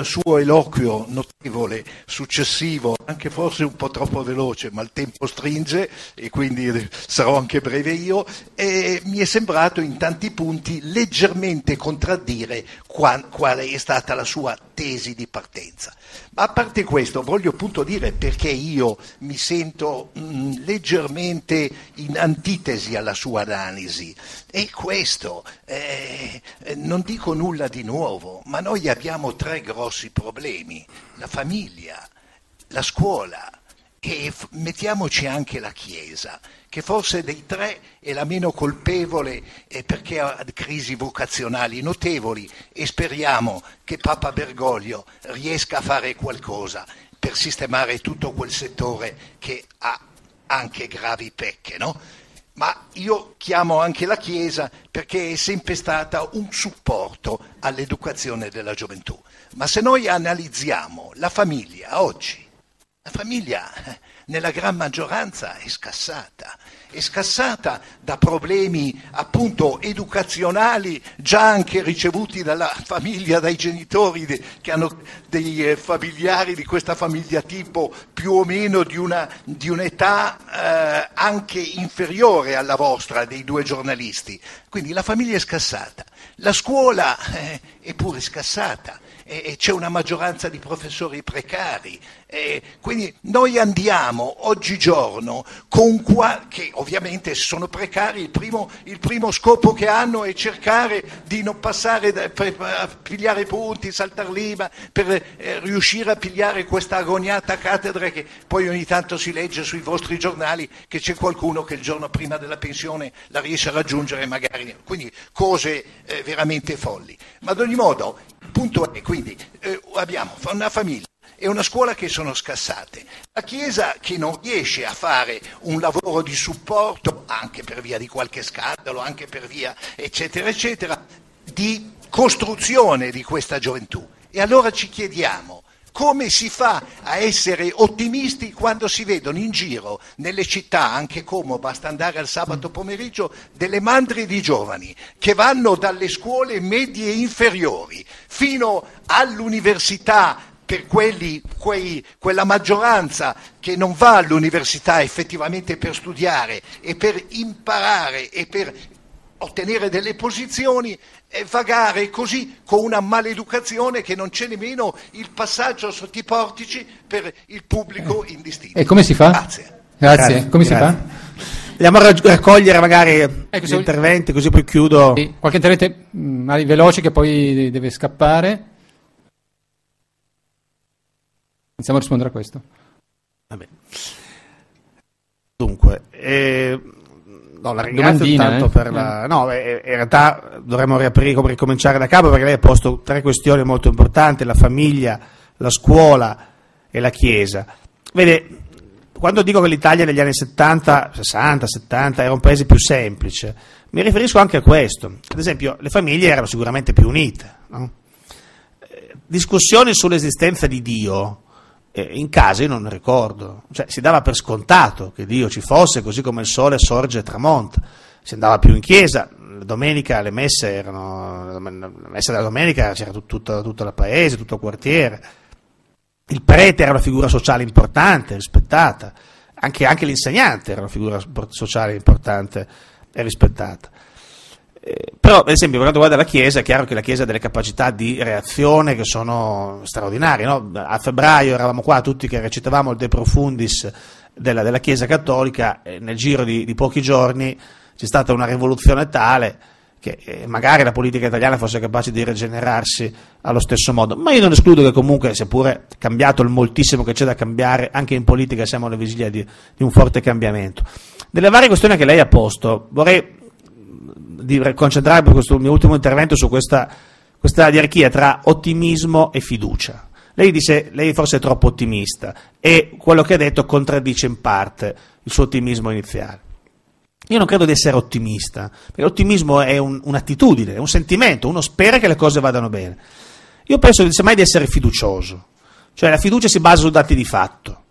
eh, suo eloquio notevole, successivo, anche forse un po' troppo veloce, ma il tempo stringe e quindi eh, sarò anche breve io, mi è sembrato in tanti punti leggermente contraddire qual, qual è stata la sua tesi di partenza. Ma a parte questo, voglio appunto dire perché io mi sento mh, mm, leggermente in antitesi alla sua analisi. E questo, eh, non dico nulla di nuovo, ma noi abbiamo tre grossi problemi. La famiglia, la scuola e mettiamoci anche la Chiesa, che forse dei tre è la meno colpevole eh, perché ha crisi vocazionali notevoli e speriamo che Papa Bergoglio riesca a fare qualcosa per sistemare tutto quel settore che ha anche gravi pecche, no? Ma io chiamo anche la Chiesa perché è sempre stata un supporto all'educazione della gioventù. Ma se noi analizziamo la famiglia oggi, la famiglia, nella gran maggioranza, è scassata, è scassata da problemi appunto educazionali già anche ricevuti dalla famiglia, dai genitori de, che hanno dei eh, familiari di questa famiglia tipo più o meno di, una, di un'età eh, anche inferiore alla vostra, dei due giornalisti. Quindi la famiglia è scassata, la scuola eh, è pure scassata c'è una maggioranza di professori precari, eh, quindi noi andiamo oggigiorno con qualche, che ovviamente sono precari, il primo, il primo scopo che hanno è cercare di non passare da, per, a pigliare punti, saltare l'IVA, per eh, riuscire a pigliare questa agoniata cattedra che poi ogni tanto si legge sui vostri giornali che c'è qualcuno che il giorno prima della pensione la riesce a raggiungere magari, quindi cose eh, veramente folli. Ma ad ogni modo, il punto è quindi eh, abbiamo una famiglia è una scuola che sono scassate. La Chiesa che non riesce a fare un lavoro di supporto, anche per via di qualche scandalo, anche per via eccetera eccetera, di costruzione di questa gioventù. E allora ci chiediamo come si fa a essere ottimisti quando si vedono in giro nelle città, anche come basta andare al sabato pomeriggio, delle mandri di giovani che vanno dalle scuole medie inferiori fino all'università per quelli, quei, quella maggioranza che non va all'università effettivamente per studiare e per imparare e per ottenere delle posizioni e vagare così con una maleducazione che non c'è nemmeno il passaggio sotto i portici per il pubblico indistinto. E come si fa? Grazie. Grazie. Grazie. Come Grazie. si fa? Andiamo a raccogliere magari ecco, gli interventi, così poi chiudo. Qualche intervento mh, mm, veloce che poi deve scappare. Iniziamo a rispondere a questo. Vabbè. Dunque, eh, no, la ringrazio intanto eh? per la... Eh. No, eh, eh, in realtà dovremmo riaprire, ricominciare da capo perché lei ha posto tre questioni molto importanti, la famiglia, la scuola e la chiesa. Vede, quando dico che l'Italia negli anni 70, 60, 70 era un paese più semplice, mi riferisco anche a questo. Ad esempio, le famiglie erano sicuramente più unite. No? Discussioni sull'esistenza di Dio eh, in casa io non ricordo, cioè si dava per scontato che Dio ci fosse, così come il sole sorge e tramonta, si andava più in chiesa, la domenica le messe erano, la messa della domenica c'era tut, tutta, tutta la paese, tutto il quartiere, il prete era una figura sociale importante, rispettata, anche, anche l'insegnante era una figura sociale importante e rispettata. Eh, però, ad esempio, per quanto riguarda la Chiesa, è chiaro che la Chiesa ha delle capacità di reazione che sono straordinarie. No? A febbraio eravamo qua tutti che recitavamo il De Profundis della, della Chiesa Cattolica, e nel giro di, di pochi giorni c'è stata una rivoluzione tale che eh, magari la politica italiana fosse capace di rigenerarsi allo stesso modo, ma io non escludo che comunque, seppure cambiato il moltissimo che c'è da cambiare, anche in politica siamo alla vigilia di, di un forte cambiamento. Delle varie questioni che lei ha posto, vorrei di concentrarmi questo mio ultimo intervento su questa, questa diarchia tra ottimismo e fiducia. Lei dice, lei forse è troppo ottimista e quello che ha detto contraddice in parte il suo ottimismo iniziale. Io non credo di essere ottimista, perché l'ottimismo è un, un'attitudine, è un sentimento, uno spera che le cose vadano bene. Io penso semmai di essere fiducioso, cioè la fiducia si basa su dati di fatto.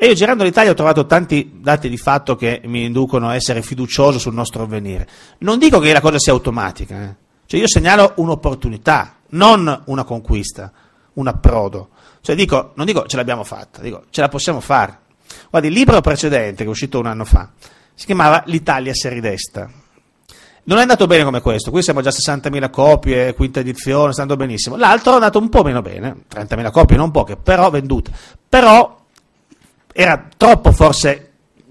E io girando l'Italia ho trovato tanti dati di fatto che mi inducono a essere fiducioso sul nostro avvenire. Non dico che la cosa sia automatica, eh. cioè io segnalo un'opportunità, non una conquista, un approdo. Cioè dico, non dico ce l'abbiamo fatta, dico ce la possiamo fare. Guardi, il libro precedente che è uscito un anno fa si chiamava L'Italia seridesta. Non è andato bene come questo, qui siamo già a 60.000 copie, quinta edizione, sta andando benissimo. L'altro è andato un po' meno bene, 30.000 copie non poche, però vendute. Però era troppo forse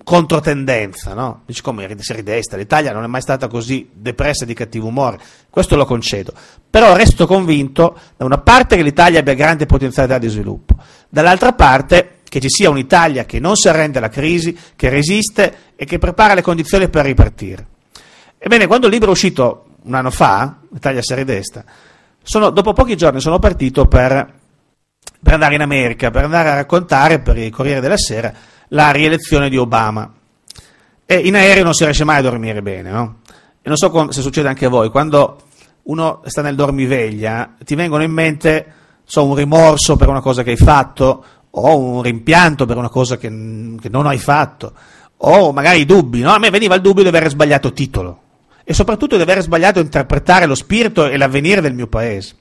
controtendenza, no? Dici come sei di l'Italia non è mai stata così depressa di cattivo umore, questo lo concedo, però resto convinto da una parte che l'Italia abbia grande potenzialità di sviluppo, dall'altra parte che ci sia un'Italia che non si arrende alla crisi, che resiste e che prepara le condizioni per ripartire. Ebbene, quando il libro è uscito un anno fa, l'Italia serie destra, sono, dopo pochi giorni sono partito per per andare in America, per andare a raccontare per il Corriere della Sera la rielezione di Obama. E in aereo non si riesce mai a dormire bene, no? E non so com- se succede anche a voi, quando uno sta nel dormiveglia, ti vengono in mente so, un rimorso per una cosa che hai fatto, o un rimpianto per una cosa che, che non hai fatto, o magari i dubbi, no? A me veniva il dubbio di aver sbagliato titolo e soprattutto di aver sbagliato interpretare lo spirito e l'avvenire del mio paese.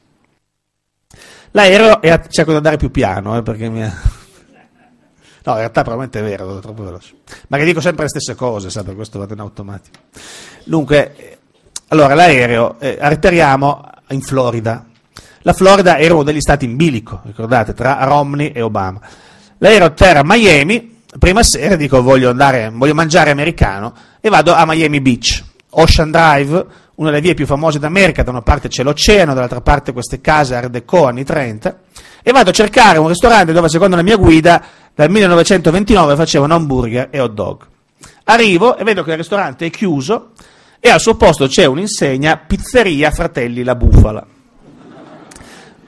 L'aereo era, cerco di andare più piano, eh, perché mi... No, in realtà probabilmente è vero, sono troppo veloce. Ma che dico sempre le stesse cose, sa, per questo vado in automatico. Dunque, eh, allora l'aereo, eh, arriviamo in Florida. La Florida era uno degli stati in bilico, ricordate, tra Romney e Obama. L'aereo atterra a Miami, prima sera dico voglio, andare, voglio mangiare americano e vado a Miami Beach, Ocean Drive, una delle vie più famose d'America, da una parte c'è l'oceano, dall'altra parte queste case Art Deco anni 30, e vado a cercare un ristorante dove secondo la mia guida dal 1929 facevano hamburger e hot dog. Arrivo e vedo che il ristorante è chiuso e al suo posto c'è un'insegna Pizzeria Fratelli la Bufala.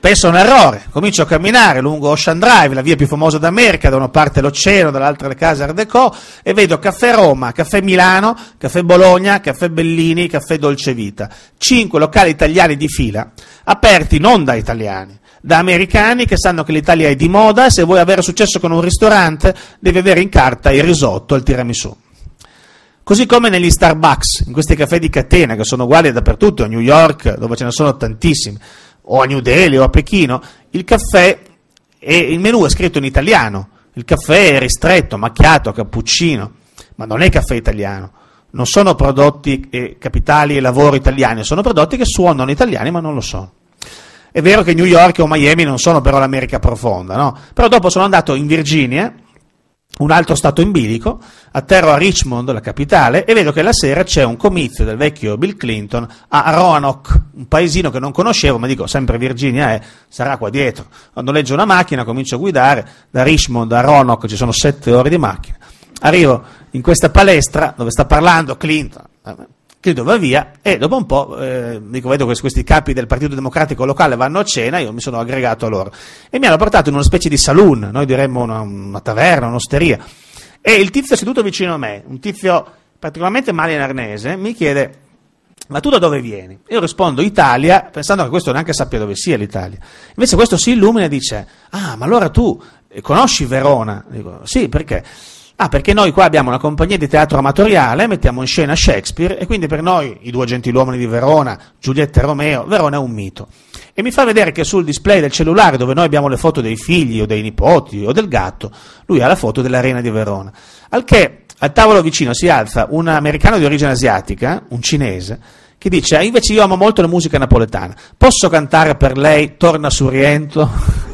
Penso a un errore, comincio a camminare lungo Ocean Drive, la via più famosa d'America, da una parte l'oceano, dall'altra le case Art Deco, e vedo Caffè Roma, Caffè Milano, Caffè Bologna, Caffè Bellini, Caffè Dolce Vita. Cinque locali italiani di fila, aperti non da italiani, da americani che sanno che l'Italia è di moda e se vuoi avere successo con un ristorante devi avere in carta il risotto e il tiramisù. Così come negli Starbucks, in questi caffè di catena che sono uguali dappertutto, a New York dove ce ne sono tantissimi o a New Delhi o a Pechino, il caffè e il menù è scritto in italiano. Il caffè è ristretto, macchiato, cappuccino, ma non è caffè italiano. Non sono prodotti eh, capitali e lavoro italiani, sono prodotti che suonano italiani ma non lo sono. È vero che New York o Miami non sono però l'America profonda, no? Però dopo sono andato in Virginia un altro stato in bilico, atterro a Richmond, la capitale, e vedo che la sera c'è un comizio del vecchio Bill Clinton a Roanoke, un paesino che non conoscevo, ma dico sempre Virginia è, sarà qua dietro. Quando leggo una macchina, comincio a guidare, da Richmond a Roanoke ci sono sette ore di macchina. Arrivo in questa palestra dove sta parlando Clinton, Grido va via e dopo un po' eh, dico, vedo che questi capi del Partito Democratico locale vanno a cena, io mi sono aggregato a loro e mi hanno portato in una specie di saloon, noi diremmo una, una taverna, un'osteria. E il tizio seduto vicino a me, un tizio particolarmente malinarnese, mi chiede ma tu da dove vieni? Io rispondo Italia, pensando che questo neanche sappia dove sia l'Italia. Invece questo si illumina e dice, ah, ma allora tu conosci Verona? Dico, sì, perché? Ah, perché noi qua abbiamo una compagnia di teatro amatoriale, mettiamo in scena Shakespeare e quindi per noi i due gentiluomini di Verona, Giulietta e Romeo, Verona è un mito. E mi fa vedere che sul display del cellulare, dove noi abbiamo le foto dei figli o dei nipoti o del gatto, lui ha la foto dell'arena di Verona. Al che al tavolo vicino si alza un americano di origine asiatica, un cinese, che dice, ah, invece io amo molto la musica napoletana, posso cantare per lei Torna su Riento?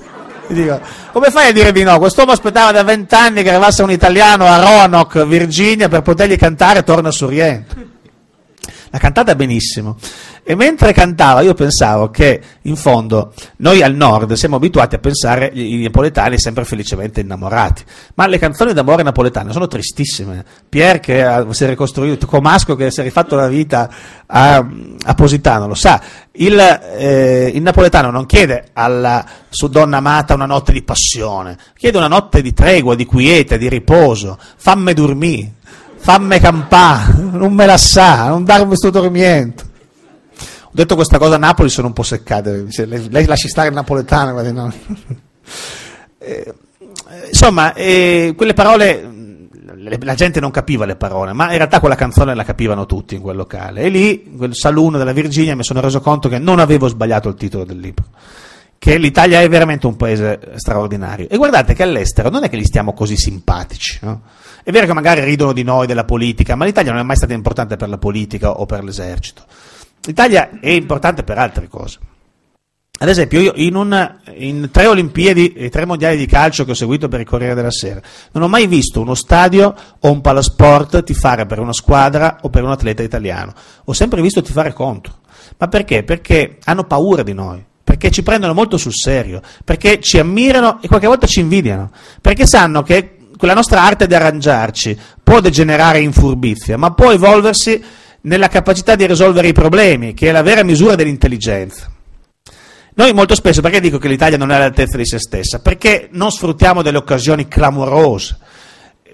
Dico, come fai a dire di no? Quest'uomo aspettava da vent'anni che arrivasse un italiano a Roanoke, Virginia, per potergli cantare Torna su Rientro. L'ha cantata benissimo. E mentre cantava io pensavo che, in fondo, noi al nord siamo abituati a pensare i napoletani sempre felicemente innamorati, ma le canzoni d'amore napoletane sono tristissime. Pier che si è ricostruito, Comasco che si è rifatto la vita a, a Positano, lo sa, il, eh, il, napoletano non chiede alla su donna amata una notte di passione, chiede una notte di tregua, di quiete, di riposo, fammi dormire, fammi campare, non me la sa, non darmi sto dormiente. Ho detto questa cosa a Napoli, sono un po' seccato. lei, lei lasci stare il napoletano. No. Eh, insomma, eh, quelle parole le, la gente non capiva le parole, ma in realtà quella canzone la capivano tutti in quel locale. E lì, in quel saluno della Virginia, mi sono reso conto che non avevo sbagliato il titolo del libro. Che l'Italia è veramente un paese straordinario. E guardate che all'estero non è che gli stiamo così simpatici. No? È vero che magari ridono di noi, della politica, ma l'Italia non è mai stata importante per la politica o per l'esercito. L'Italia è importante per altre cose. Ad esempio, io in, un, in, tre Olimpiadi e tre mondiali di calcio che ho seguito per il Corriere della Sera, non ho mai visto uno stadio o un palasport tifare per una squadra o per un atleta italiano. Ho sempre visto tifare contro. Ma perché? Perché hanno paura di noi, perché ci prendono molto sul serio, perché ci ammirano e qualche volta ci invidiano, perché sanno che quella nostra arte di arrangiarci può degenerare in furbizia, ma può evolversi nella capacità di risolvere i problemi, che è la vera misura dell'intelligenza. Noi molto spesso, perché dico che l'Italia non è all'altezza di se stessa? Perché non sfruttiamo delle occasioni clamorose.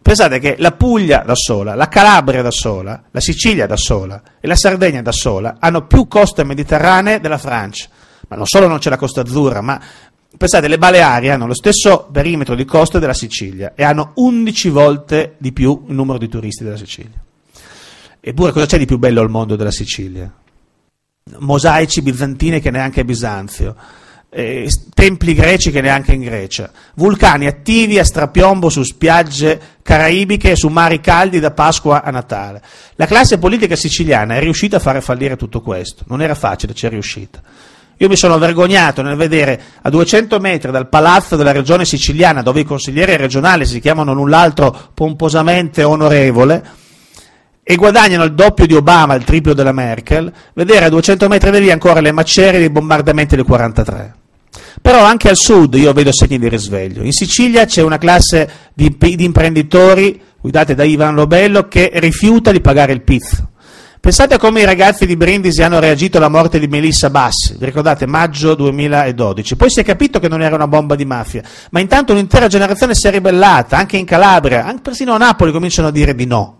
Pensate che la Puglia da sola, la Calabria da sola, la Sicilia da sola e la Sardegna da sola hanno più coste mediterranee della Francia. Ma non solo non c'è la Costa Azzurra, ma pensate, le Baleari hanno lo stesso perimetro di coste della Sicilia e hanno 11 volte di più il numero di turisti della Sicilia. Eppure cosa c'è di più bello al mondo della Sicilia? mosaici bizantini che neanche a Bisanzio, eh, templi greci che neanche in Grecia, vulcani attivi a strapiombo su spiagge caraibiche e su mari caldi da Pasqua a Natale. La classe politica siciliana è riuscita a fare fallire tutto questo, non era facile, ci è riuscita. Io mi sono vergognato nel vedere a 200 metri dal palazzo della regione siciliana, dove i consiglieri regionali si chiamano null'altro pomposamente onorevole, e guadagnano il doppio di Obama, il triplo della Merkel, vedere a 200 metri da lì ancora le macerie dei bombardamenti del 1943. Però anche al sud io vedo segni di risveglio. In Sicilia c'è una classe di, di imprenditori, guidate da Ivan Lobello, che rifiuta di pagare il pizzo. Pensate a come i ragazzi di Brindisi hanno reagito alla morte di Melissa Bassi, vi ricordate maggio 2012. Poi si è capito che non era una bomba di mafia, ma intanto un'intera generazione si è ribellata, anche in Calabria, anche persino a Napoli cominciano a dire di no.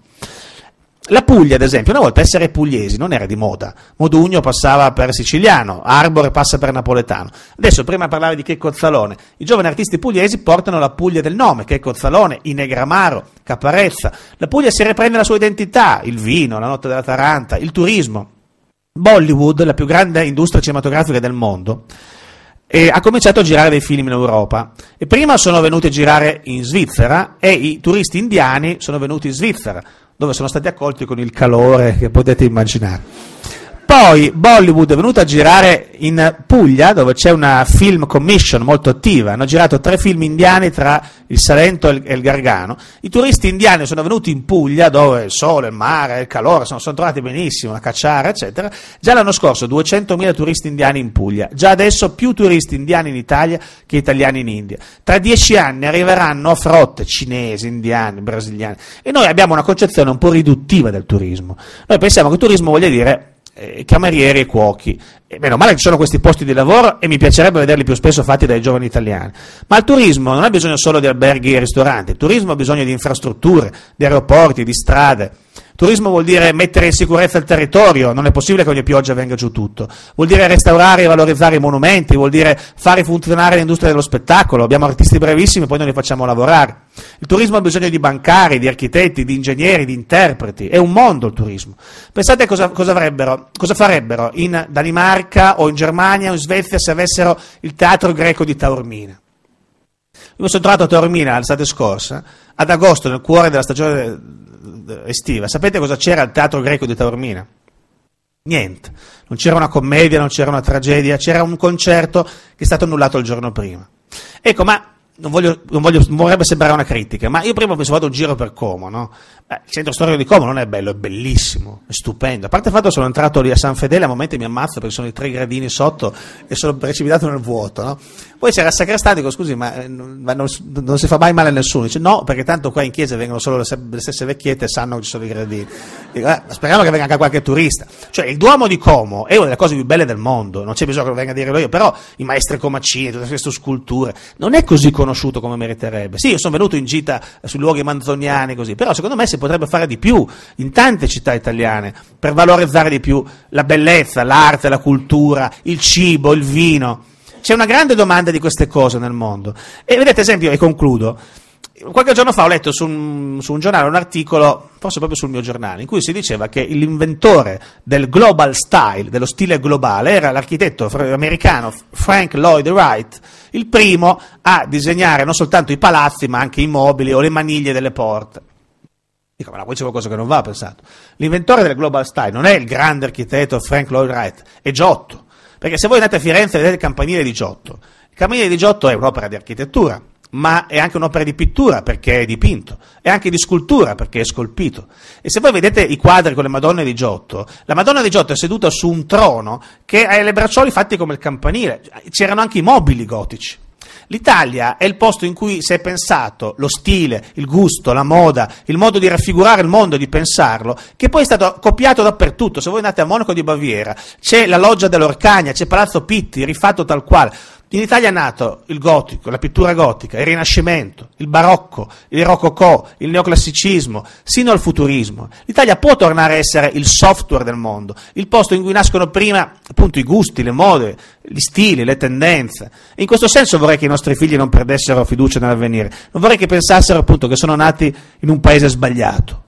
La Puglia, ad esempio, una volta essere pugliesi non era di moda. Modugno passava per siciliano, Arbor passa per napoletano. Adesso, prima parlavi di Checco Zalone, i giovani artisti pugliesi portano la Puglia del nome, Checco Zalone, Inegramaro, Caparezza. La Puglia si riprende la sua identità, il vino, la notte della Taranta, il turismo. Bollywood, la più grande industria cinematografica del mondo, eh, ha cominciato a girare dei film in Europa. E prima sono venuti a girare in Svizzera e i turisti indiani sono venuti in Svizzera dove sono stati accolti con il calore che potete immaginare. Poi Bollywood è venuta a girare in Puglia, dove c'è una film commission molto attiva. Hanno girato tre film indiani tra il Salento e il Gargano. I turisti indiani sono venuti in Puglia, dove il sole, il mare, il calore, sono, sono trovati benissimo a cacciare, eccetera. Già l'anno scorso 200.000 turisti indiani in Puglia. Già adesso più turisti indiani in Italia che italiani in India. Tra dieci anni arriveranno a frotte cinesi, indiani, brasiliani. E noi abbiamo una concezione un po' riduttiva del turismo. Noi pensiamo che il turismo voglia dire eh, camerieri e cuochi. E meno male che ci sono questi posti di lavoro e mi piacerebbe vederli più spesso fatti dai giovani italiani. Ma il turismo non ha bisogno solo di alberghi e ristoranti, il turismo ha bisogno di infrastrutture, di aeroporti, di strade. Turismo vuol dire mettere in sicurezza il territorio, non è possibile che ogni pioggia venga giù tutto. Vuol dire restaurare e valorizzare i monumenti, vuol dire fare funzionare l'industria dello spettacolo. Abbiamo artisti brevissimi, poi non li facciamo lavorare. Il turismo ha bisogno di bancari, di architetti, di ingegneri, di interpreti. È un mondo il turismo. Pensate cosa, cosa, cosa farebbero in Danimarca o in Germania o in Svezia se avessero il teatro greco di Taormina. Io mi sono trovato a Taormina l'estate scorsa, ad agosto, nel cuore della stagione estiva, sapete cosa c'era al teatro greco di Taormina? Niente, non c'era una commedia, non c'era una tragedia, c'era un concerto che è stato annullato il giorno prima. Ecco, ma non, voglio, non voglio, vorrebbe sembrare una critica, ma io prima mi sono fatto un giro per Como, no? Beh, il centro storico di Como non è bello, è bellissimo, è stupendo. A parte il fatto che sono entrato lì a San Fedele, a momenti mi ammazzo perché sono i tre gradini sotto e sono precipitato nel vuoto, no? Poi c'era il dico, scusi, ma, eh, ma non, non, si fa mai male a nessuno. Dice, no, perché tanto qua in chiesa vengono solo le, le stesse vecchiette e sanno che ci sono i gradini. Dico, eh, speriamo che venga anche qualche turista. Cioè, il Duomo di Como è una delle cose più belle del mondo, non c'è bisogno che lo venga a dire io, però i maestri comacini, tutte queste sculture, non è così conosciuto riconosciuto come meriterebbe. Sì, io sono venuto in gita sui luoghi manzoniani così, però secondo me si potrebbe fare di più in tante città italiane per valorizzare di più la bellezza, l'arte, la cultura, il cibo, il vino. C'è una grande domanda di queste cose nel mondo. E vedete, esempio, e concludo qualche giorno fa ho letto su un, su un, giornale un articolo, forse proprio sul mio giornale, in cui si diceva che l'inventore del global style, dello stile globale, era l'architetto americano Frank Lloyd Wright, il primo a disegnare non soltanto i palazzi, ma anche i mobili o le maniglie delle porte. Dico, ma no, poi c'è qualcosa che non va, pensato. L'inventore del global style non è il grande architetto Frank Lloyd Wright, è Giotto. Perché se voi andate a Firenze e vedete il campanile di Giotto, il campanile di Giotto è un'opera di architettura, ma è anche un'opera di pittura perché è dipinto, è anche di scultura perché è scolpito. E se voi vedete i quadri con le Madonne di Giotto, la Madonna di Giotto è seduta su un trono che ha le braccioli fatti come il campanile, c'erano anche i mobili gotici. L'Italia è il posto in cui si è pensato lo stile, il gusto, la moda, il modo di raffigurare il mondo e di pensarlo, che poi è stato copiato dappertutto. Se voi andate a Monaco di Baviera, c'è la loggia dell'Orcagna, c'è Palazzo Pitti, rifatto tal quale. In Italia è nato il gotico, la pittura gotica, il rinascimento, il barocco, il rococò, il neoclassicismo, sino al futurismo. L'Italia può tornare a essere il software del mondo, il posto in cui nascono prima appunto i gusti, le mode, gli stili, le tendenze. in questo senso vorrei che i nostri figli non perdessero fiducia nell'avvenire, non vorrei che pensassero appunto che sono nati in un paese sbagliato.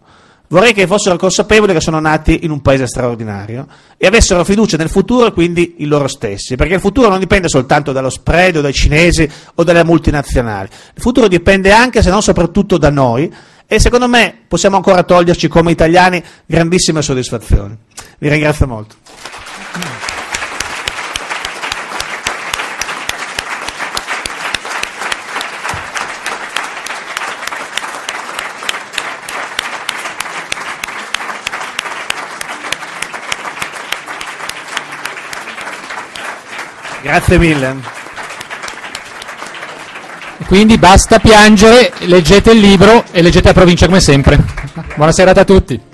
Vorrei che fossero consapevoli che sono nati in un paese straordinario e avessero fiducia nel futuro e quindi in loro stessi, perché il futuro non dipende soltanto dallo spread o dai cinesi o dalle multinazionali, il futuro dipende anche se non soprattutto da noi e secondo me possiamo ancora toglierci come italiani grandissime soddisfazioni. Vi ringrazio molto. Grazie mille. Quindi basta piangere, leggete il libro e leggete la provincia come sempre. Buona serata a tutti.